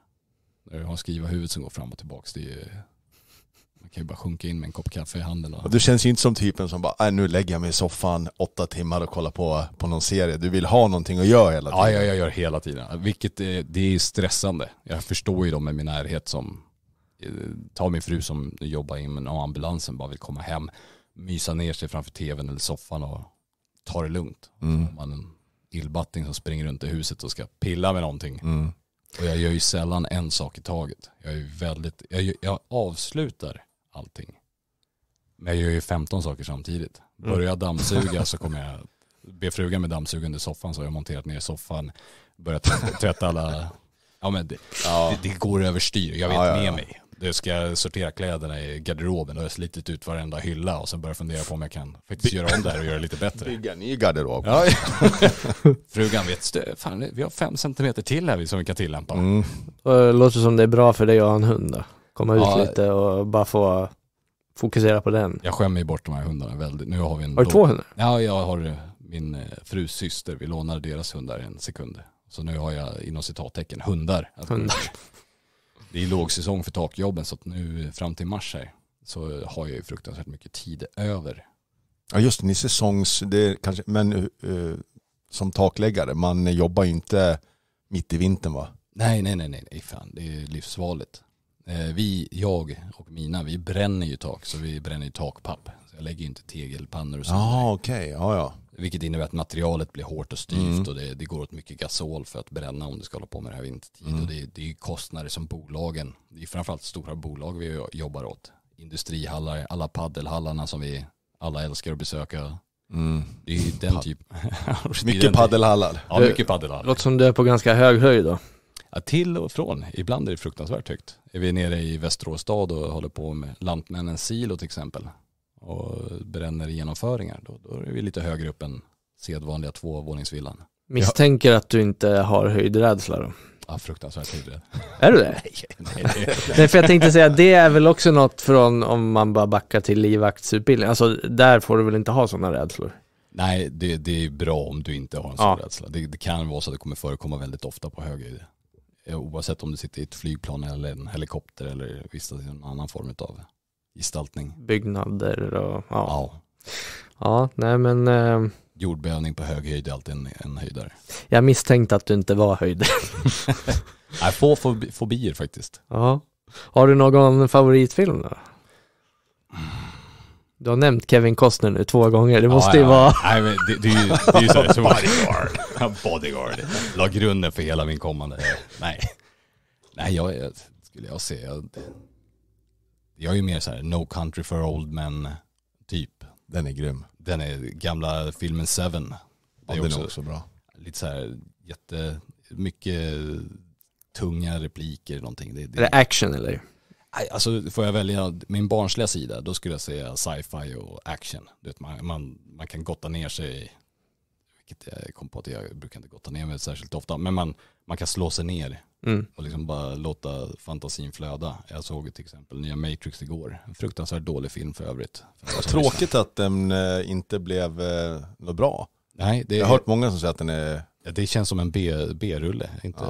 När jag har skriva huvudet som går fram och tillbaka. Det är, man kan ju bara sjunka in med en kopp kaffe i handen. Och... Du känns ju inte som typen som bara, äh, nu lägger jag mig i soffan åtta timmar och kollar på, på någon serie. Du vill ha någonting att göra hela tiden. Ja, jag, jag gör hela tiden. Vilket är, eh, det är stressande. Jag förstår ju dem i min närhet som, eh, ta min fru som jobbar inom ambulansen, bara vill komma hem, mysa ner sig framför tvn eller soffan och ta det lugnt. Mm. man illbatting som springer runt i huset och ska pilla med någonting. Mm. Och jag gör ju sällan en sak i taget. Jag är väldigt, jag, jag avslutar allting. Men jag gör ju 15 saker samtidigt. Mm. Börjar jag dammsuga så kommer jag be frugan med dammsugaren i soffan så har jag monterat ner soffan, börjat tvätta alla, ja men det, ja. det, det går överstyr, jag vet ja, ja, med mig du ska sortera kläderna i garderoben och jag har slitit ut varenda hylla och sen börjar fundera på om jag kan faktiskt göra om det här och göra det lite bättre. Bygga ny garderob. Ja, ja. Frugan vet fan, vi har fem centimeter till här som vi kan tillämpa. Mm. Det låter som det är bra för dig att ha en hund då. Komma ja. ut lite och bara få fokusera på den. Jag skämmer ju bort de här hundarna väldigt. Nu har vi en har du två hundar? Ja, jag har eh, min eh, frus syster. Vi lånade deras hundar en sekund. Så nu har jag inom citattecken hundar. Hundar det är lågsäsong för takjobben så att nu fram till mars här så har jag ju fruktansvärt mycket tid över. Ja just det, ni säsongs, det kanske, men uh, som takläggare, man jobbar ju inte mitt i vintern va? Nej, nej, nej, nej, nej fan, det är livsfarligt. Eh, vi, jag och mina, vi bränner ju tak, så vi bränner ju takpapp. Så jag lägger ju inte tegelpannor och sånt. Ah, Ja, okej, ja, ja. Vilket innebär att materialet blir hårt och styvt mm. och det, det, går åt mycket gasol för att bränna om du ska hålla på med det här vintertid. Mm. Och det, det är kostnader som bolagen, det är framförallt stora bolag vi jobbar åt. Industrihallar, alla paddelhallarna som vi alla älskar att besöka. Mm. Det är den typen. Typ. mycket paddelhallar. Ja, mycket paddelhallar. Låter som du är på ganska hög höjd då. Ja, till och från. Ibland är det fruktansvärt högt. Är vi nere i Västerås stad och håller på med Lantmännens silo till exempel och bränner genomföringar, då, då är vi lite högre upp än sedvanliga tvåvåningsvillan. Misstänker att du inte har höjdrädsla då? Ja, fruktansvärt höjdrädd. Är du det? nej, nej, nej, för jag tänkte säga, det är väl också något från om man bara backar till livvaktsutbildning. Alltså, där får du väl inte ha sådana rädslor? Nej, det, det är bra om du inte har en sån ja. rädsla. Det, det, kan vara så att det kommer förekomma väldigt ofta på hög höjd. Eh, oavsett om du sitter i ett flygplan eller en helikopter eller vistas i någon annan form av gestaltning. Byggnader och ja. Ja, ja nej men. Eh, Jordbävning på hög höjd är alltid en, en höjdare. Jag misstänkte att du inte var höjdare. nej, få fobier faktiskt. Ja. Har du någon favoritfilm då? Du har nämnt Kevin Costner nu två gånger, det måste ja, ju ja. vara... Nej, men det, det är ju, det är ju så, så bodyguard. bodyguard. La grunden för hela min kommande... Nej. Nej, jag skulle jag säga... Jag är ju mer så här, No Country for Old Men typ. Den är grym. Den är gamla filmen Seven. Ja, är den också, är också bra. Lite så här jätte, tunga repliker någonting. Det, det, är det action eller? Alltså får jag välja min barnsliga sida, då skulle jag säga sci-fi och action. Du vet, man, man, man kan gotta ner sig, vilket jag kom på att jag brukar inte gotta ner mig särskilt ofta, men man, man kan slå sig ner Mm. Och liksom bara låta fantasin flöda. Jag såg till exempel nya Matrix igår. En fruktansvärt dålig film för övrigt. För Tråkigt att den eh, inte blev eh, något bra. Nej, det är... Jag har hört många som säger att den är... Det känns som en B-rulle. Inte...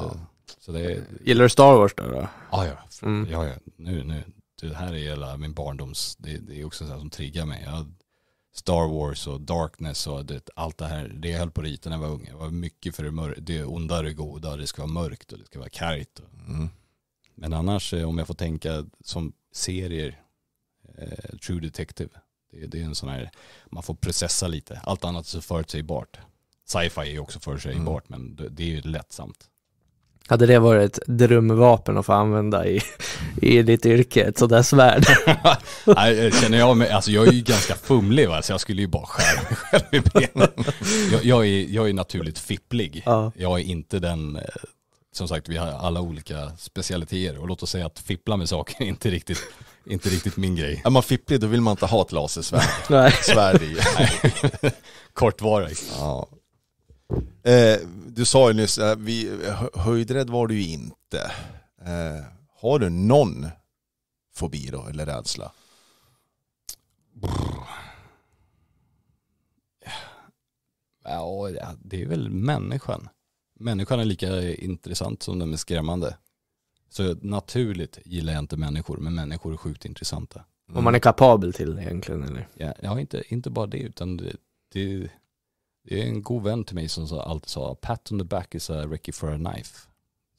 Ja. är... Gillar du Star Wars då? då? Ah, ja, ja. Mm. ja, ja. Nu, nu. Det här är hela min barndoms... Det, det är också sånt som triggar mig. Jag Star Wars och Darkness och det, allt det här. Det jag höll på att rita när jag var ung. Jag var mycket för det, mör- det onda och det goda. Det ska vara mörkt och det ska vara kargt. Mm. Men annars eh, om jag får tänka som serier, eh, True Detective. Det, det, är en sån här, man får processa lite. Allt annat är så förutsägbart. Sci-fi är också förutsägbart mm. men det, det är ju lättsamt. Hade det varit ett drömvapen att få använda i, i ditt yrke, ett sådär svärd? Nej, känner jag mig, alltså jag är ju ganska fumlig va, så jag skulle ju bara skära mig själv i benen. Jag, jag, är, jag är naturligt fipplig. Ja. Jag är inte den, eh, som sagt vi har alla olika specialiteter och låt oss säga att fippla med saker är inte riktigt inte riktigt min grej. Är man fipplig då vill man inte ha ett lasersvärd svärd i. Kortvarigt. Ja. Eh, du sa ju nyss, eh, vi, höjdrädd var du ju inte. Eh, har du någon fobi då, eller rädsla? Ja, det är väl människan. Människan är lika intressant som den är skrämmande. Så naturligt gillar jag inte människor, men människor är sjukt intressanta. Mm. Om man är kapabel till det egentligen eller? Ja, ja inte, inte bara det, utan det, det det är en god vän till mig som alltid sa, pat on the back is a Ricky for a knife.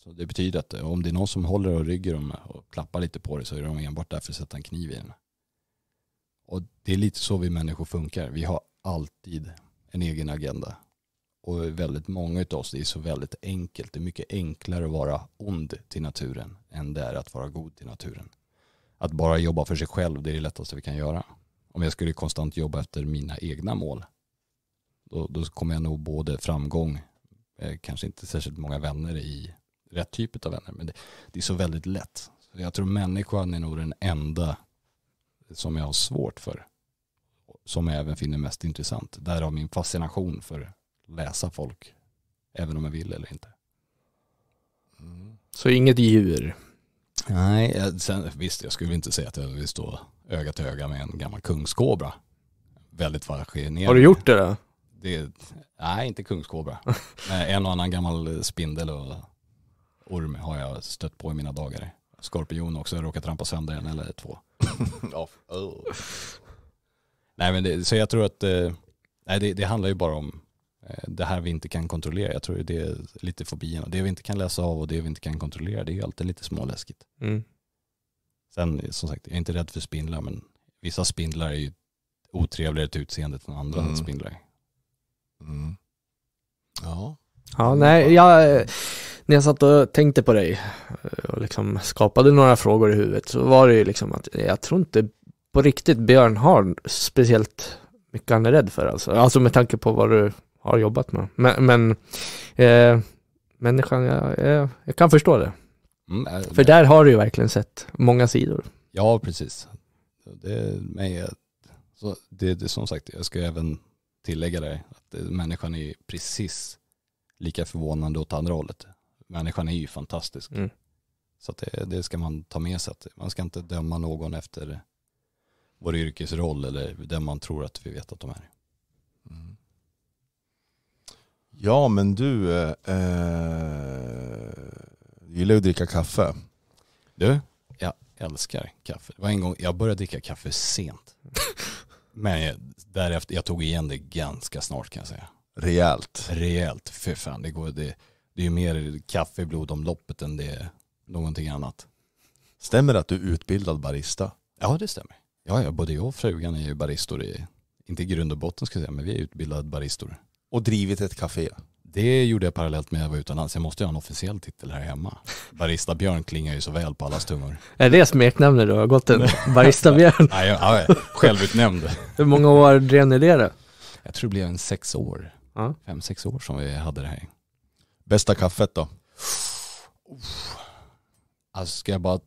Så det betyder att eh, om det är någon som håller och rygger dem och klappar lite på det så är de enbart där för att sätta en kniv i den. Och det är lite så vi människor funkar. Vi har alltid en egen agenda. Och väldigt många av oss, det är så väldigt enkelt. Det är mycket enklare att vara ond till naturen än det är att vara god till naturen. Att bara jobba för sig själv, det är det lättaste vi kan göra. Om jag skulle konstant jobba efter mina egna mål då, då kommer jag nog både framgång, eh, kanske inte särskilt många vänner i rätt typ av vänner, men det, det är så väldigt lätt. Så jag tror människan är nog den enda som jag har svårt för, som jag även finner mest intressant. Därav min fascination för läsa folk, även om jag vill eller inte. Mm. Så inget djur? Nej, eh, sen, visst jag skulle inte säga att jag vill stå öga till öga med en gammal kungskobra. Väldigt fascinerande. Har du gjort det då? det, nej, inte kungskobra. en och annan gammal spindel och orm har jag stött på i mina dagar. Skorpion också, jag råkar trampa sönder en eller två. Oh. Nej men det, så jag tror att eh, nej, det, det, handlar ju bara om eh, det här vi inte kan kontrollera. Jag tror det är lite fobierna. Det vi inte kan läsa av och det vi inte kan kontrollera det är alltid lite småläskigt. Mm. Sen som sagt, jag är inte rädd för spindlar men vissa spindlar är ju otrevligare till utseendet än andra mm. spindlar. Mm. Ja. Ja, nej, jag, när jag satt och tänkte på dig eh, och liksom skapade några frågor i huvudet så var det ju liksom att jag tror inte på riktigt Björn har speciellt mycket han är rädd för alltså. Alltså med tanke på vad du har jobbat med. Men, men eh, människan, jag, jag, jag, kan förstå det. Mm, nej, för där har du ju verkligen sett många sidor. Ja, precis. Det, är jag, så det, det, som sagt, jag ska även tillägga där, att eh, människan är precis lika förvånande åt andra hållet. Människan är ju fantastisk. Mm. Så det, det, ska man ta med sig. Att man ska inte döma någon efter vår yrkesroll eller den man tror att vi vet att de är. Mm. Ja men du, eh, eh gillar du att dricka kaffe? Du, jag älskar kaffe. Det var en gång, jag började dricka kaffe sent. Men därefter, jag tog igen det ganska snart kan jag säga. Rejält. Rejält, fy fan. Det, går, det, det är ju mer kaffe i blodomloppet än det är någonting annat. Stämmer det att du är utbildad barista? Ja, det stämmer. Ja, ja, både jag och frugan är ju baristor i, inte i grund och botten ska jag säga, men vi är utbildade baristor. Och drivit ett kafé? Det gjorde jag parallellt med att jag var utomlands. Jag måste ju ha en officiell titel här hemma. Barista Björn klingar ju så väl på allas tungor. Är det smeknamnet du har gått en Barista Björn? Nej, ja, ja, självutnämnd. Hur många år drev ni det då? Jag tror det blev en sex år. Ja. Fem, sex år som vi hade det här. Bästa kaffet då? Alltså ska jag bara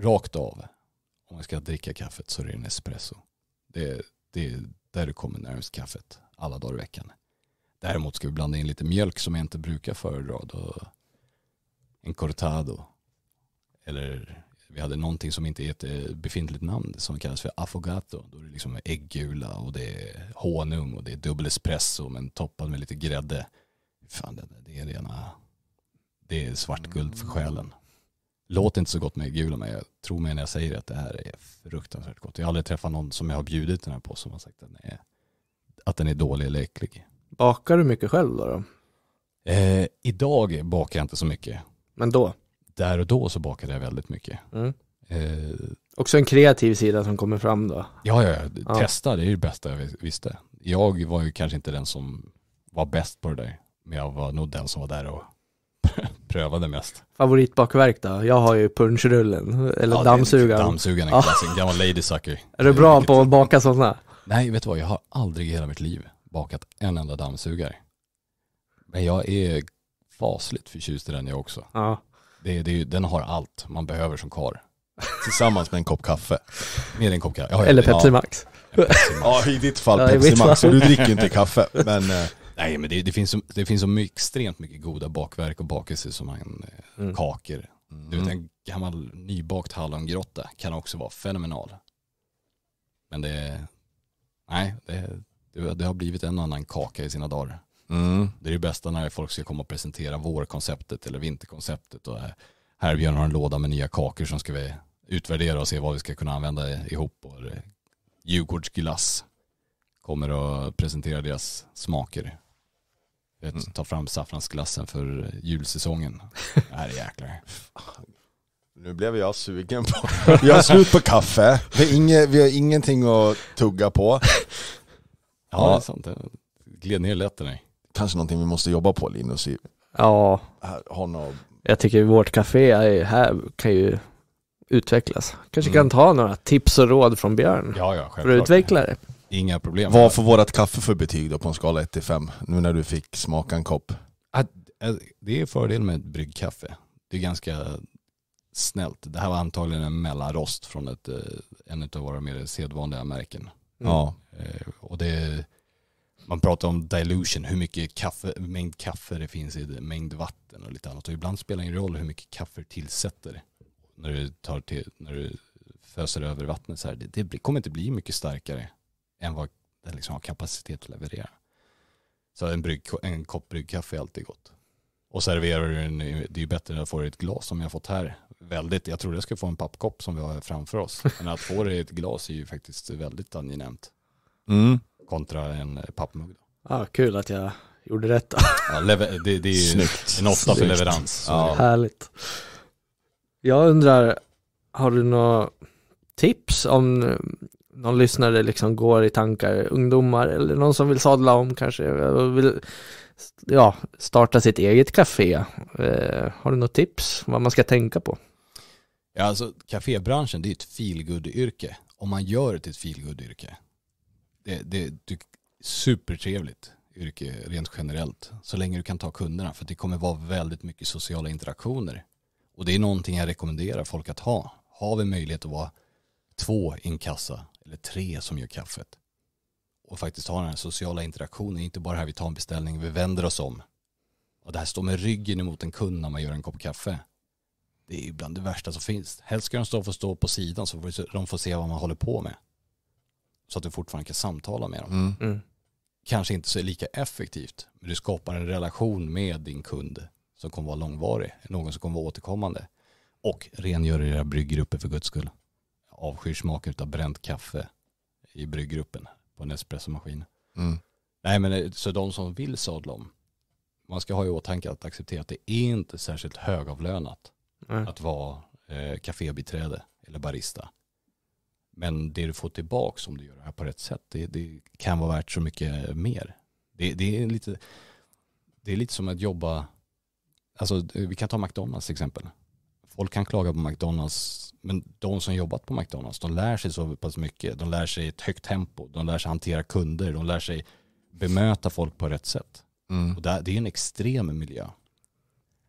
rakt av, om man ska dricka kaffet så är det en espresso. Det, det är där du kommer närmast kaffet alla dagar i veckan. Däremot ska vi blanda in lite mjölk som jag inte brukar föredra. Då en cortado. Eller vi hade någonting som inte är ett befintligt namn som kallas för affogato. Då är det liksom äggula och det är honung och det är dubbel espresso men toppad med lite grädde. Fan, det, är rena, det är svart guld för själen. Låter inte så gott med äggula men jag tror mig när jag säger att det här är fruktansvärt gott. Jag har aldrig träffat någon som jag har bjudit den här på som har sagt att den är, att den är dålig eller äcklig. Bakar du mycket själv då? då? Eh, idag bakar jag inte så mycket. Men då? Där och då så bakade jag väldigt mycket. Mm. Eh, Också en kreativ sida som kommer fram då? Ja, ja, ja. testa det är ju det bästa jag visste. Jag var ju kanske inte den som var bäst på det där, men jag var nog den som var där och prövade mest. Favoritbakverk då? Jag har ju punchrullen, eller ja, dammsugaren. Dammsugaren är en gammal lady sucker. Är du bra på att baka sådana? Nej, vet du vad, jag har aldrig i hela mitt liv bakat en enda dammsugare. Men jag är fasligt förtjust i den jag också. Ja. Det, det, den har allt man behöver som kar. Tillsammans med en kopp kaffe. Med en kopp kaffe. Ja, Eller Pepsi ja, Max. Pepsi Max. ja, i ditt fall Pepsi Max. Fall. Du dricker inte kaffe. Men, eh, nej, men det, det finns, så, det finns så mycket, extremt mycket goda bakverk och bakelser som man, eh, mm. kakor. Mm. Du vet, en gammal nybakt hallongrotta kan också vara fenomenal. Men det, nej, det det, har blivit en annan kaka i sina dagar. Mm. Det är det bästa när folk ska komma och presentera vårkonceptet eller vinterkonceptet. Och här Björn har en låda med nya kakor som ska vi utvärdera och se vad vi ska kunna använda ihop. Eh, Djurgårdsglass kommer att presentera deras smaker. Mm. Ta fram saffransglassen för julsäsongen. Det Här är jäklar. Nu blev jag sugen på... Vi har slut på kaffe. Vi har, inget, vi har ingenting att tugga på. Ja, det är sant. gled ner lätt i dig. Kanske någonting vi måste jobba på Linus. I, Ja, här, några, jag tycker vårt café är, här kan ju utvecklas. Kanske Mm. kan ta några tips och råd från Björn Ja, ja, för att utveckla det. Inga problem. vad får vårt kaffe för betyg då på en skala 1 5? Nu när du fick smaka en kopp. det är fördelen med ett bryggkaffe. Det är ganska snällt. Det här var antagligen en mellanrost från ett, eh, en av våra mer sedvanliga märken. Ja. Mm. Eh, och det, man pratar om dilution, hur mycket kaffe, mängd kaffe det finns i det, mängd vatten och lite annat. Och ibland spelar det ingen roll hur mycket kaffe du tillsätter när du, tar till, när du föser över vattnet. Så här. Det, det kommer inte bli mycket starkare än vad den liksom har kapacitet att leverera. Så en, brygg, en kopp bryggkaffe är alltid gott. Och serverar du den, det är ju bättre att få det i ett glas som jag fått här. Väldigt, jag trodde jag skulle få en pappkopp som vi har framför oss. Men att få det i ett glas är ju faktiskt väldigt angenämt. Mm. Kontra en pappmugg. Ja, kul att jag gjorde rätt Ja, det, det, är ju Snyggt. en åtta för leverans. Ja. Härligt. Jag undrar, har du några tips om någon lyssnare liksom går i tankar, ungdomar eller någon som vill sadla om kanske, vill ja, starta sitt eget café. Eh, har du något tips vad man ska tänka på? Ja, alltså kafébranschen det är ett feelgood-yrke. Om man gör det till ett feelgood-yrke det, det, det är supertrevligt yrke rent generellt. Så länge du kan ta kunderna. För det kommer vara väldigt mycket sociala interaktioner. Och det är någonting jag rekommenderar folk att ha. Har vi möjlighet att vara två i en kassa eller tre som gör kaffet och faktiskt ha den här sociala interaktionen, inte bara här vi tar en beställning, vi vänder oss om och det här står med ryggen emot en kund när man gör en kopp kaffe. Det är ibland det värsta som finns. Helst ska de stå, få stå på sidan så de får se vad man håller på med så att du fortfarande kan samtala med dem. Mm. mm. Kanske inte så lika effektivt, men du skapar en relation med din kund som kommer vara långvarig, någon som kommer vara återkommande. Och rengör era brygggrupper för guds skull. Avskyr smaken av bränt kaffe i brygggruppen på en espressomaskin. Mm. Nej men eh, så de som vill sadla om, man ska ha i åtanke att acceptera att det är inte särskilt högavlönat mm. att vara eh, kafébiträde eller barista. Men det du får tillbaka om du gör det här på rätt sätt, det, det kan vara värt så mycket mer. Det, det, är lite, det är lite som att jobba, alltså vi kan ta McDonalds till exempel. Folk kan klaga på McDonalds, men de som jobbat på McDonalds, de lär sig så pass mycket. De lär sig ett högt tempo, de lär sig hantera kunder, de lär sig bemöta folk på rätt sätt. Mm. Och det är en extrem miljö.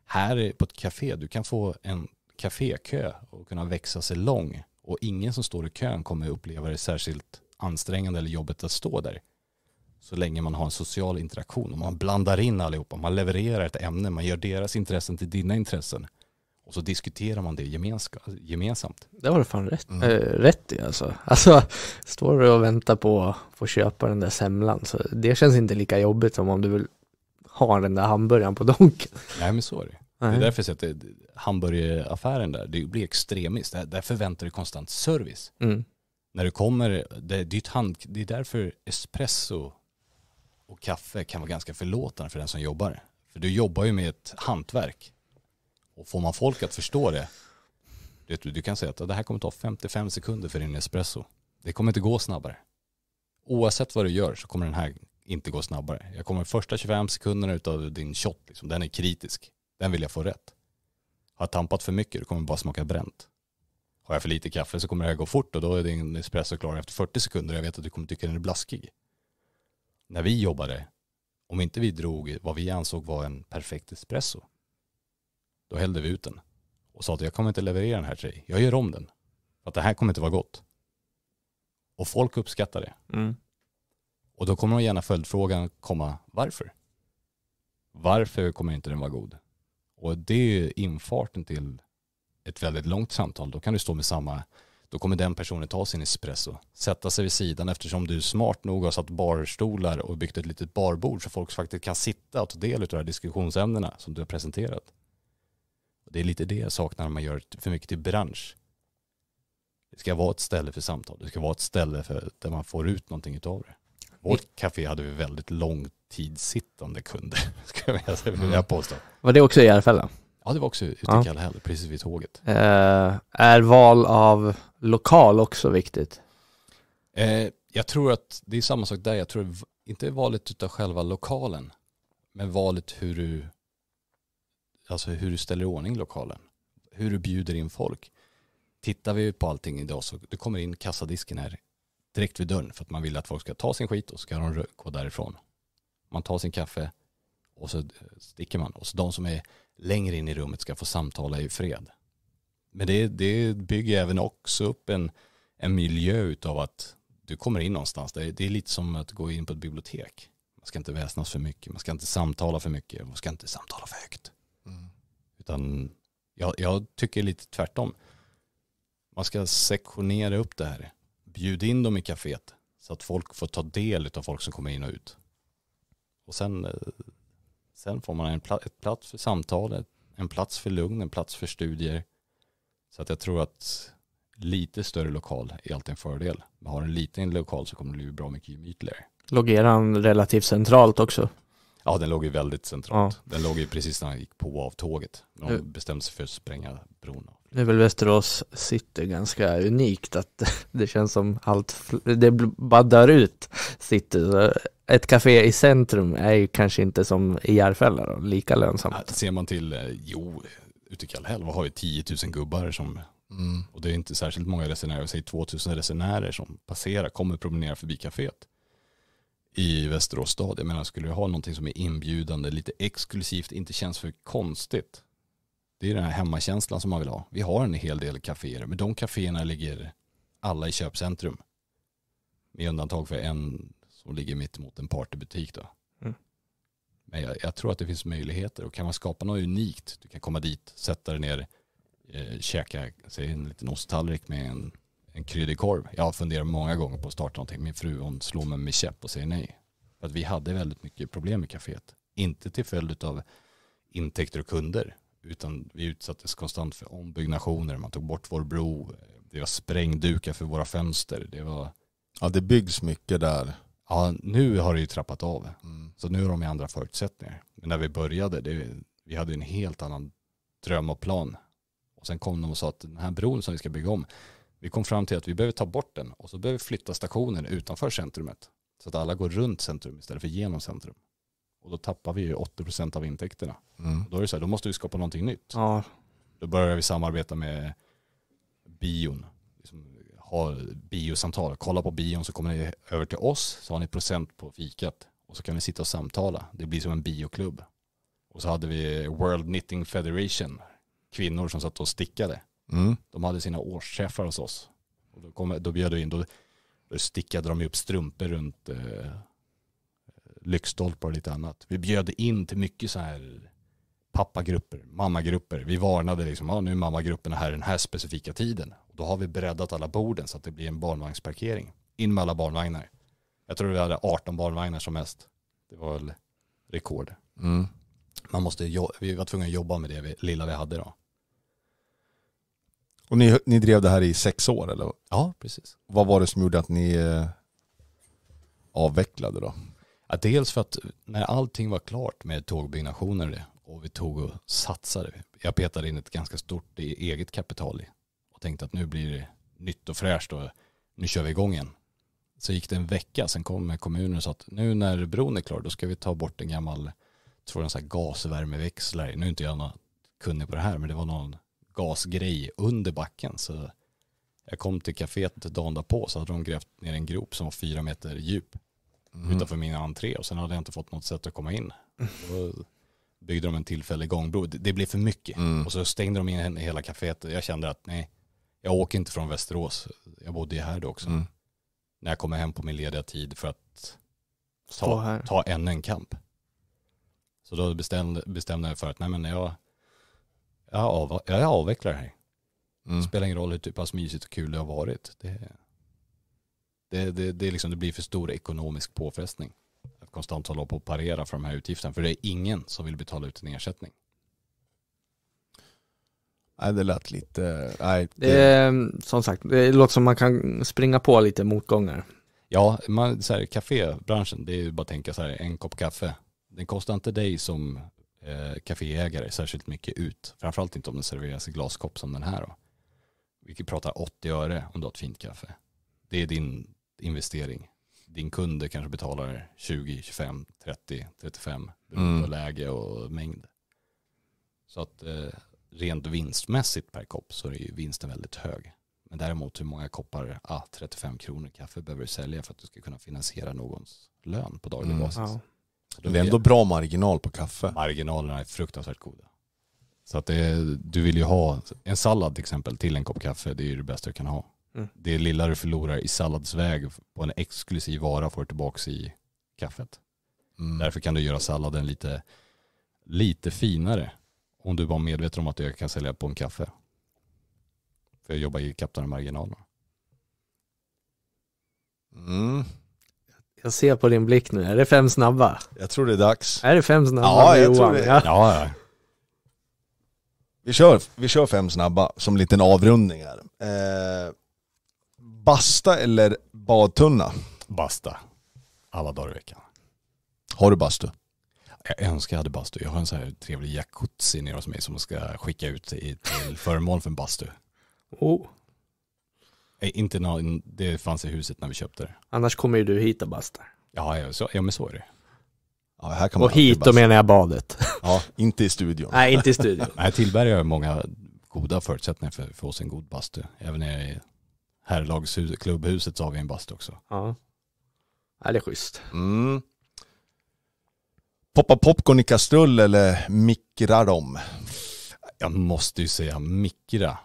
Här på ett café, du kan få en kafékö och kunna växa sig lång och ingen som står i kön kommer uppleva det särskilt ansträngande eller jobbigt att stå där. Så länge man har en social interaktion och man blandar in allihopa, man levererar ett ämne, man gör deras intressen till dina intressen. Och så diskuterar man det gemensamt. Det har du fan rätt, mm. äh, rätt i alltså. Alltså, står du och väntar på att få köpa den där semlan, så det känns inte lika jobbigt som om du vill ha den där hamburgaren på Donken. Nej men så är det Nej. Det är därför jag säger att hamburgeraffären där, det blir extremiskt. Där, där förväntar du konstant service. Mm. När du kommer, det, det, är hand, det är därför espresso och kaffe kan vara ganska förlåtande för den som jobbar. För du jobbar ju med ett hantverk. Och får man folk att förstå det, vet du, du kan säga att det här kommer ta 55 sekunder för din espresso. Det kommer inte gå snabbare. Oavsett vad du gör så kommer den här inte gå snabbare. Jag kommer första 25 sekunderna av din shot, liksom, den är kritisk. Den vill jag få rätt. Har jag tampat för mycket, då kommer bara smaka bränt. Har jag för lite kaffe så kommer det här gå fort och då är din espresso klar efter 40 sekunder och jag vet att du kommer tycka den är blaskig. När vi jobbade, om inte vi drog vad vi ansåg var en perfekt espresso, då hällde vi ut den och sa att jag kommer inte leverera den här till dig. Jag gör om den. För att det här kommer inte vara gott. Och folk uppskattar det. Mm. Och då kommer de gärna följdfrågan komma varför? Varför kommer inte den vara god? Och det är infarten till ett väldigt långt samtal. Då kan du stå med samma, då kommer den personen ta sin espresso, sätta sig vid sidan eftersom du är smart nog har satt barstolar och byggt ett litet barbord så folk faktiskt kan sitta och ta del av de här diskussionsämnena som du har presenterat. Och det är lite det jag saknar när man gör för mycket till bransch. Det ska vara ett ställe för samtal, det ska vara ett ställe för, där man får ut någonting utav det. Vårt café hade vi väldigt långt tidsittande kunder, skulle jag vilja mm. påstå. Var det också i Järfälla? Ja, det var också ute i Kallhäll, precis vid tåget. Eh, är val av lokal också viktigt? Eh, jag tror att det är samma sak där. Jag tror inte valet av själva lokalen, men valet hur du, alltså hur du ställer i ordning lokalen. Hur du bjuder in folk. Tittar vi på allting idag så det kommer in kassadisken här direkt vid dörren för att man vill att folk ska ta sin skit och ska de gå därifrån. Man tar sin kaffe och så eh, sticker man. Och så de som är längre in i rummet ska få samtala i fred. Men det, det bygger även också upp en, en miljö utav att du kommer in någonstans. Det är, det är lite som att gå in på ett bibliotek. Man ska inte väsnas för mycket, man ska inte samtala för mycket, man ska inte samtala för högt. Mm. Utan jag, jag tycker lite tvärtom. Man ska sektionera upp det här. Bjud in dem i kaféet så att folk får ta del av folk som kommer in och ut. Och sen, eh, sen får man en plats, plats för samtal, en plats för lugn, en plats för studier. Så att jag tror att lite större lokal är alltid en fördel. Men har en liten lokal så kommer det bli bra mycket gemytligare. Låg eran relativt centralt också? Ja, den låg ju väldigt centralt. Ja. Den låg ju precis när han gick på av tåget. De bestämde sig för att spränga bron. Nu är väl Västerås City ganska unikt att det känns som allt, det bara dör ut City. ett café i centrum är ju kanske inte som i Järfälla då, lika lönsamt. Ja, ser man till, eh, jo, ute i Kallhäll har ju 10 000 gubbar som Mm. Och det är inte särskilt många resenärer, säg 2 000 resenärer som passerar, kommer promenera förbi caféet i Västerås stad. Jag menar, skulle du ha någonting som är inbjudande, lite exklusivt, inte känns för konstigt, det är den här hemmakänslan som man vill ha. Vi har en hel del kaféer, men de kaféerna ligger alla i köpcentrum. Med undantag för en som ligger mitt emot en partybutik då. Mm. Men jag, jag, tror att det finns möjligheter och kan man skapa något unikt, du kan komma dit, sätta dig ner, eh, käka, säg en liten osttallrik med en, en kryddig korv. Jag har funderat många gånger på att starta någonting. Min fru hon slår mig med käpp och säger nej. För att vi hade väldigt mycket problem i kaféet. Inte till följd av intäkter och kunder, utan vi utsattes konstant för ombyggnationer. Man tog bort vår bro. Det var sprängdukar för våra fönster. Det var... Ja, det byggs mycket där. Ja, nu har det ju trappat av. Mm. Så nu har de andra förutsättningar. Men när vi började, det, vi hade en helt annan dröm och plan. Och sen kom de och sa att den här bron som vi ska bygga om, vi kom fram till att vi behöver ta bort den och så behöver vi flytta stationen utanför centrumet. Så att alla går runt centrum istället för genom centrum. Och då tappar vi ju 80% av intäkterna. Mm. Då är det så här, då måste vi skapa någonting nytt. Ja. Då börjar vi samarbeta med bion. Liksom, ha biosamtal. Kolla på bion så kommer ni över till oss så har ni procent på fikat. Och så kan ni sitta och samtala. Det blir som en bioklubb. Och så hade vi World Knitting Federation. Kvinnor som satt och stickade. Mm. De hade sina årsträffar hos oss. Och då, kom, då bjöd vi in, då, då stickade de upp strumpor runt eh, lyktstolpar och lite annat. Vi bjöd in till mycket så här pappagrupper, mammagrupper. Vi varnade liksom, ja nu är mammagrupperna här den här specifika tiden. Och då har vi breddat alla borden så att det blir en barnvagnsparkering. In med alla barnvagnar. Jag tror vi hade 18 barnvagnar som mest. Det var väl rekord. Mm. Man måste, vi var tvungna att jobba med det lilla vi hade då. Och ni, ni drev det här i sex år eller? Ja, precis. Vad var det som gjorde att ni eh, avvecklade då? Att dels för att när allting var klart med tågbyggnationer och, vi tog och satsade. Jag petade in ett ganska stort eget kapital och tänkte att nu blir det nytt och fräscht och nu kör vi igång igen. Så gick det en vecka, sen kom kommunen och sa att nu när bron är klar då ska vi ta bort en gammal, tror jag, en gasvärmeväxlare. Nu är inte jag kunnig på det här men det var någon gasgrej under backen så jag kom till kaféet dagen därpå så hade de grävt ner en grop som var fyra meter djup mm. utanför min entré och sen hade jag inte fått något sätt att komma in. Mm. Då byggde de en tillfällig gångbro. Det, det blev för mycket. Mm. Och så stängde de in hela kaféet. Jag kände att nej, jag åker inte från Västerås. Jag bodde ju här då också. Mm. När jag kommer hem på min lediga tid för att ta, ta ännu en kamp. Så då bestämde, bestämde jag för att nej men jag, jag, av, jag avvecklar det här. Mm. Det spelar ingen roll hur pass typ, mysigt och kul det har varit. Det, det, det, det, liksom, det blir för stor ekonomisk påfrestning att konstant hålla på och parera för de här utgifterna. För det är ingen som vill betala ut en ersättning. Nej, det lät lite... Nej, det... det... som sagt, det låter som man kan springa på lite motgångar. Ja, man, så här, kafébranschen, det är ju bara att tänka så här, en kopp kaffe. Den kostar inte dig som eh, kaféägare särskilt mycket ut. Framförallt inte om den serveras i glaskopp som den här då. Vi pratar 80 öre om du har ett fint kaffe. Det är din investering. Din kund kanske betalar 20, 25, 30, 35 beroende mm. på läge och mängd. Så att eh, rent vinstmässigt per kopp så är ju vinsten väldigt hög. Men däremot hur många koppar, ah, 35 kronor kaffe behöver du sälja för att du ska kunna finansiera någons lön på daglig mm. basis. ja. Det är ändå bra marginal på kaffe. Marginalerna är fruktansvärt goda. Så att det, du vill ju ha en sallad till exempel till en kopp kaffe, det är ju det bästa du kan ha. Mm. Det lilla du förlorar i salladsväg på en exklusiv vara får du tillbaka i kaffet. Mm. Därför kan du göra salladen lite, lite finare om du var medveten om att jag kan sälja på en kaffe. För jag jobbar i kaptaren marginalerna. Mm. Jag ser på din blick nu, är det fem snabba? Jag tror det är dags. Är det fem snabba Ja, jag Johan? tror det. Ja. ja, Vi, kör, vi kör fem snabba som liten avrundning här. Eh, Basta eller badtunna? Basta. Alla dagar i veckan. Har du bastu? Jag önskar jag hade bastu. Jag har en så här trevlig jacuzzi nere hos mig som jag ska skicka ut till föremål för en bastu. Oh. Nej, inte någon, det fanns i huset när vi köpte det. Annars kommer ju du hit och bastar. Ja, ja, så, ja men så är det. Ja, här kan man och hit, då menar jag badet. Ja, inte i studion. Nej, inte i studion. Nej, Tillberga har många goda förutsättningar för, för oss en god bastu. Även när jag är Herrlagsklubbhuset så har vi en bastu också. Ja, ja det är schysst. Mm. Poppa popcorn i kastrull eller mikra dem? Jag måste ju säga mikra.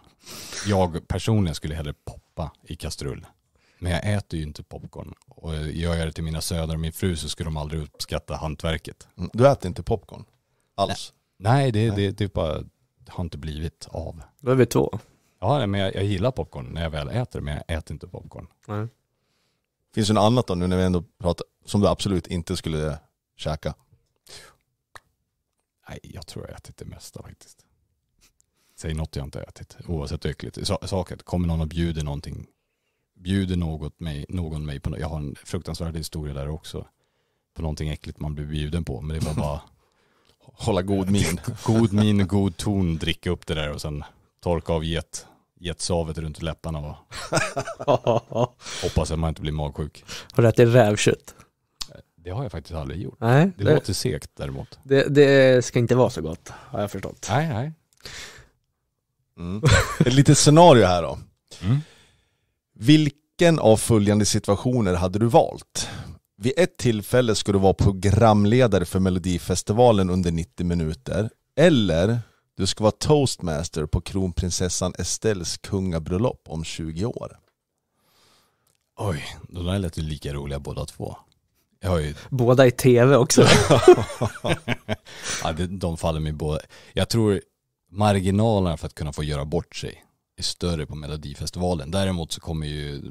Jag personligen skulle hellre poppa i kastrull. Men jag äter ju inte popcorn. Och gör jag det till mina söner och min fru så skulle de aldrig uppskatta hantverket. Mm. Du äter inte popcorn? Alls? Nej, Nej det, Nej. Det, typ det, det bara har inte blivit av. Då är vi två. Ja, men jag, jag gillar popcorn när jag väl äter, men jag äter inte popcorn. Nej. Finns det något annat då nu när vi ändå pratar, som du absolut inte skulle käka? Nej, jag tror jag ätit det mesta faktiskt. Säg något jag inte ätit, oavsett hur äckligt. Saken, kommer någon och bjuder någonting, bjuder något mig, någon mig på något, jag har en fruktansvärd historia där också, på någonting äckligt man blir bjuden på, men det var bara hålla god min. god min, god ton, dricka upp det där och sen torka av get. Gett savet runt läpparna va? Hoppas att man inte blir magsjuk. Har du ätit rävkött? Eh, det har jag faktiskt aldrig gjort. Nej, det, det låter segt däremot. Det, det, ska inte vara så gott har jag förstått. Nej, nej. Mm. Ett litet scenario här då. Mm. Vilken av följande situationer hade du valt? Vid ett tillfälle ska du vara programledare för Melodifestivalen under 90 minuter. Eller du ska vara toastmaster på kronprinsessan Estelles kungabröllop om 20 år. Oj, de där lät ju lika roliga båda två. Ju... Båda i tv också. ja, de faller mig båda. Jag tror marginalerna för att kunna få göra bort sig är större på Melodifestivalen. Däremot så kommer ju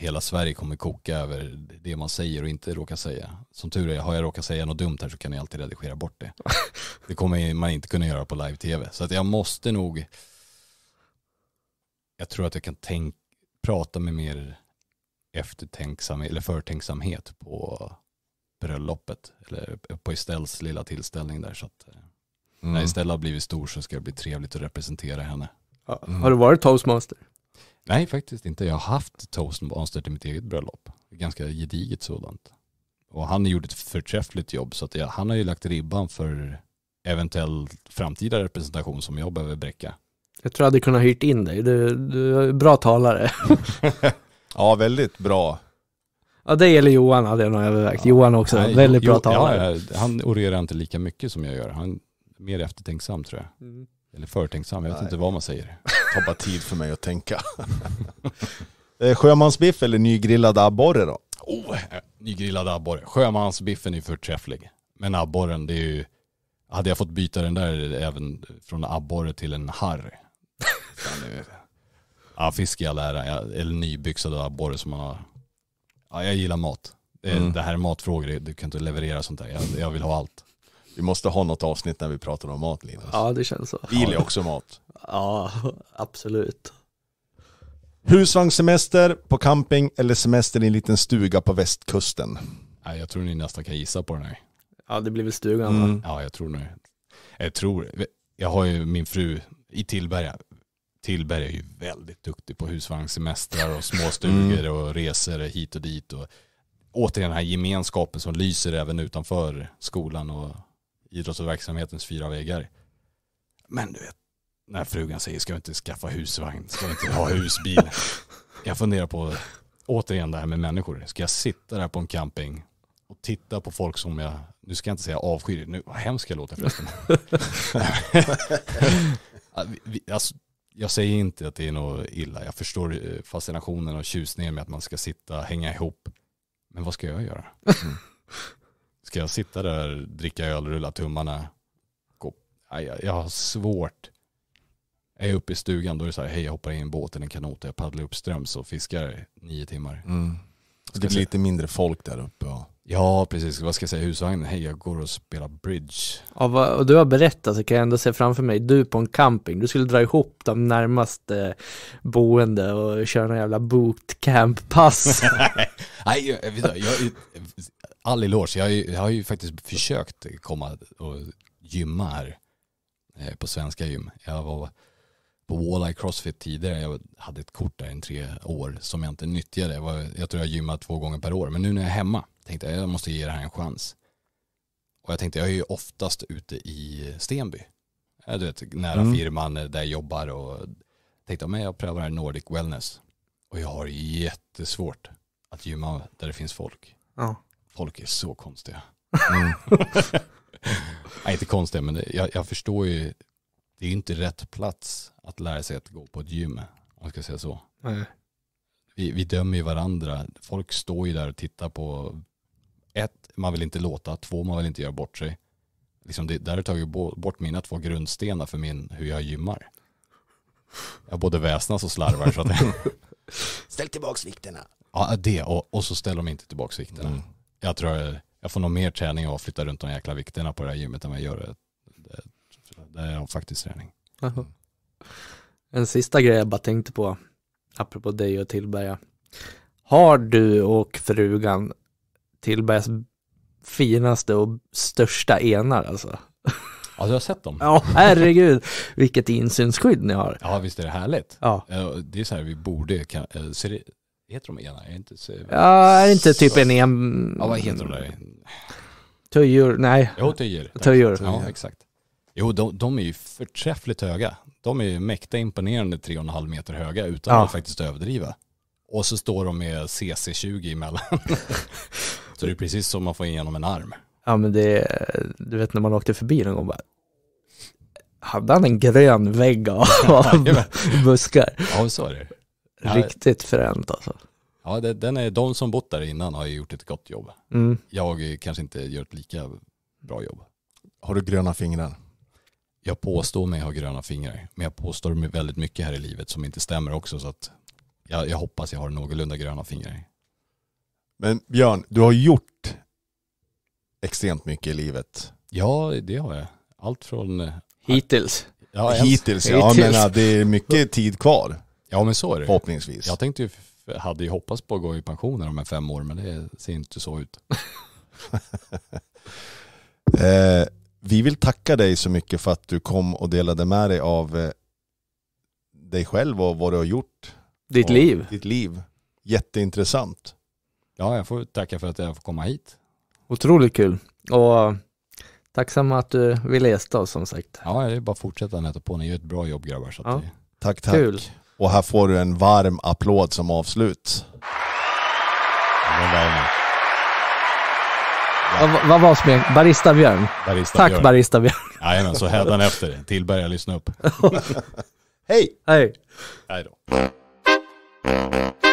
hela Sverige kommer koka över det man säger och inte råkar säga. Som tur är, har jag råkat säga något dumt här så kan jag alltid redigera bort det. Det kommer man inte kunna göra på live-tv. Så att jag måste nog, jag tror att jag kan tänk, prata med mer eftertänksamhet eller förtänksamhet på bröllopet eller på Estelles lilla tillställning där. Så att, eh, mm. När Estelle har blivit stor så ska det bli trevligt att representera henne. Mm. Har du varit toastmaster? Nej, faktiskt inte. Jag har haft toastmaster till mitt eget bröllop. Ganska gediget sådant. Och han gjorde ett förträffligt jobb så att jag, han har ju lagt ribban för eventuell framtida representation som jag behöver bräcka. Jag tror jag hade kunnat hyrt in dig. Du, du är bra talare. ja, väldigt bra. Ja, det gäller Johan hade jag nog övervägt. Ja. Johan också, Nej, väldigt jo, bra talare. Ja, han orerar inte lika mycket som jag gör. Han är mer eftertänksam tror jag. Mm. Eller förtänksam, jag vet Nej. inte vad man säger. tar bara tid för mig att tänka. Eh, sjömansbiff eller nygrillad abborre då? Oh, eh, nygrillad abborre. Sjömansbiffen är förträfflig. Men abborren, det är ju... Hade jag fått byta den där även från abborre till en harr. ja, fisk i all ära. Eller nybyxad abborre som man har. Ja, jag gillar mat. Mm. Det här är matfrågor, du kan inte leverera sånt där. Jag, jag vill ha allt. Vi måste ha något avsnitt när vi pratar om mat Linus. Ja det känns så. Vi gillar också mat. Ja, absolut. Husvagnssemester på camping eller semester i en liten stuga på västkusten? Nej, jag tror ni nästan kan gissa på den här. Ja, det blir väl stugan mm. Ja, jag tror nog Jag tror, jag har ju min fru i Tillberga. Tillberga är ju väldigt duktig på husvagnssemestrar och småstugor mm. och resor hit och dit. Och, återigen den här gemenskapen som lyser även utanför skolan och idrottsverksamhetens fyra väggar. Men du vet, när frugan säger ska vi inte skaffa husvagn, ska vi inte ha husbil. Jag funderar på, återigen det här med människor, ska jag sitta där på en camping och titta på folk som jag, nu ska jag inte säga avskyr, nu, vad hemskt jag låter förresten. alltså, jag säger inte att det är något illa, jag förstår eh, fascinationen och tjusningen med att man ska sitta, hänga ihop. Men vad ska jag göra? Mm. Ska jag sitta där, dricka öl, rulla tummarna? Jag, jag har svårt är jag uppe i stugan då är det så här, hej jag hoppar in i en båt eller en kanot och jag paddlar uppströms och fiskar nio timmar. Mm. det blir lite mindre folk där uppe. Ja, ja precis. Vad ska jag säga? Husvagnen, hej jag går och spelar bridge. Av ja, vad du har berättat så kan jag ändå se framför mig, du på en camping, du skulle dra ihop de närmaste eh, boende och köra några jävla bootcamp-pass. Nej, jag, jag, all eloge, jag, jag har ju faktiskt försökt komma och gymma här eh, på svenska gym. Jag var på Walleye Crossfit tidigare. Jag hade ett kort där i tre år som jag inte nyttjade. Jag, var, jag tror jag gymmar två gånger per år. Men nu när jag är hemma tänkte jag jag måste ge det här en chans. Och jag tänkte jag är ju oftast ute i Stenby. Ja, du vet, nära mm. firman där jag jobbar och tänkte men jag prövar här Nordic Wellness. Och jag har jättesvårt att gymma där det finns folk. Ja. Folk är så konstiga. Mm. Nej, inte konstiga, men jag, jag förstår ju det är ju inte rätt plats att lära sig att gå på ett gym, om man ska säga så. Nej. Vi, vi dömer ju varandra. Folk står ju där och tittar på, ett, man vill inte låta, två, man vill inte göra bort sig. Liksom det, där har jag tagit bort mina två grundstenar för min, hur jag gymmar. Jag både väsnas och slarvar. så att Ställ tillbaka vikterna. Ja, det. Och, och så ställer de inte tillbaka vikterna. Mm. Jag tror jag får nog mer träning av att flytta runt de jäkla vikterna på det här gymmet än vad jag gör det. Det, det är faktiskt träning. Mm. En sista grej jag bara tänkte på, apropå dig och Tillberga. Har du och frugan Tillbergas finaste och största enar alltså? Ja, du har sett dem? Ja, herregud. Vilket insynsskydd ni har. Ja, visst är det härligt? Ja. Eh, det är så här, vi borde, kan, eh, så det, heter de enar? Är inte så, ja, är det inte typ så, en en... Ja, vad heter de där? Töjor, nej. Jo, töjor. Töjor. Ja, exakt. Jo, de, de är ju förträffligt höga. De är ju mäkta imponerande 3,5 meter höga utan ja. att faktiskt överdriva. Och så står de med CC20 emellan. så det är precis som man får igenom en arm. Ja men det, du vet när man åkte förbi någon gång bara, hade han en grön vägg av buskar? Ja så är det. Riktigt fränt alltså. Ja, det, den är, de som bott där innan har ju gjort ett gott jobb. Mm. Jag kanske inte gör ett lika bra jobb. Har du gröna fingrar? jag påstår mig ha gröna fingrar, men jag påstår mig väldigt mycket här i livet som inte stämmer också så att jag, jag hoppas jag har någorlunda gröna fingrar. Men Björn, du har gjort extremt mycket i livet. Ja, det har jag. Allt från... Eh, hittills. Ja, hittills, ja. Hittills. Jag det är mycket tid kvar. Ja, men så är det. Förhoppningsvis. Jag tänkte ju, hade ju hoppats på att gå i pension om fem år, men det ser inte så ut. eh, vi vill tacka dig så mycket för att du kom och delade med dig av eh, dig själv och vad du har gjort. Ditt liv. Ditt liv. Jätteintressant. Ja, jag får tacka för att jag får komma hit. Otroligt kul. Och eh, tacksam att du ville gästa oss som sagt. Ja, det är bara att fortsätta nöta på. Ni gör ett bra jobb grabbar. Så ja. det... Tack, tack. Kul. Och här får du en varm applåd som avslut. Vad var smeknamnet? Barista Björn? Barista Tack Björn. Barista Björn. Jajamän, så hädanefter. Tillberga, lyssna upp. Hej! Hej. Hej då.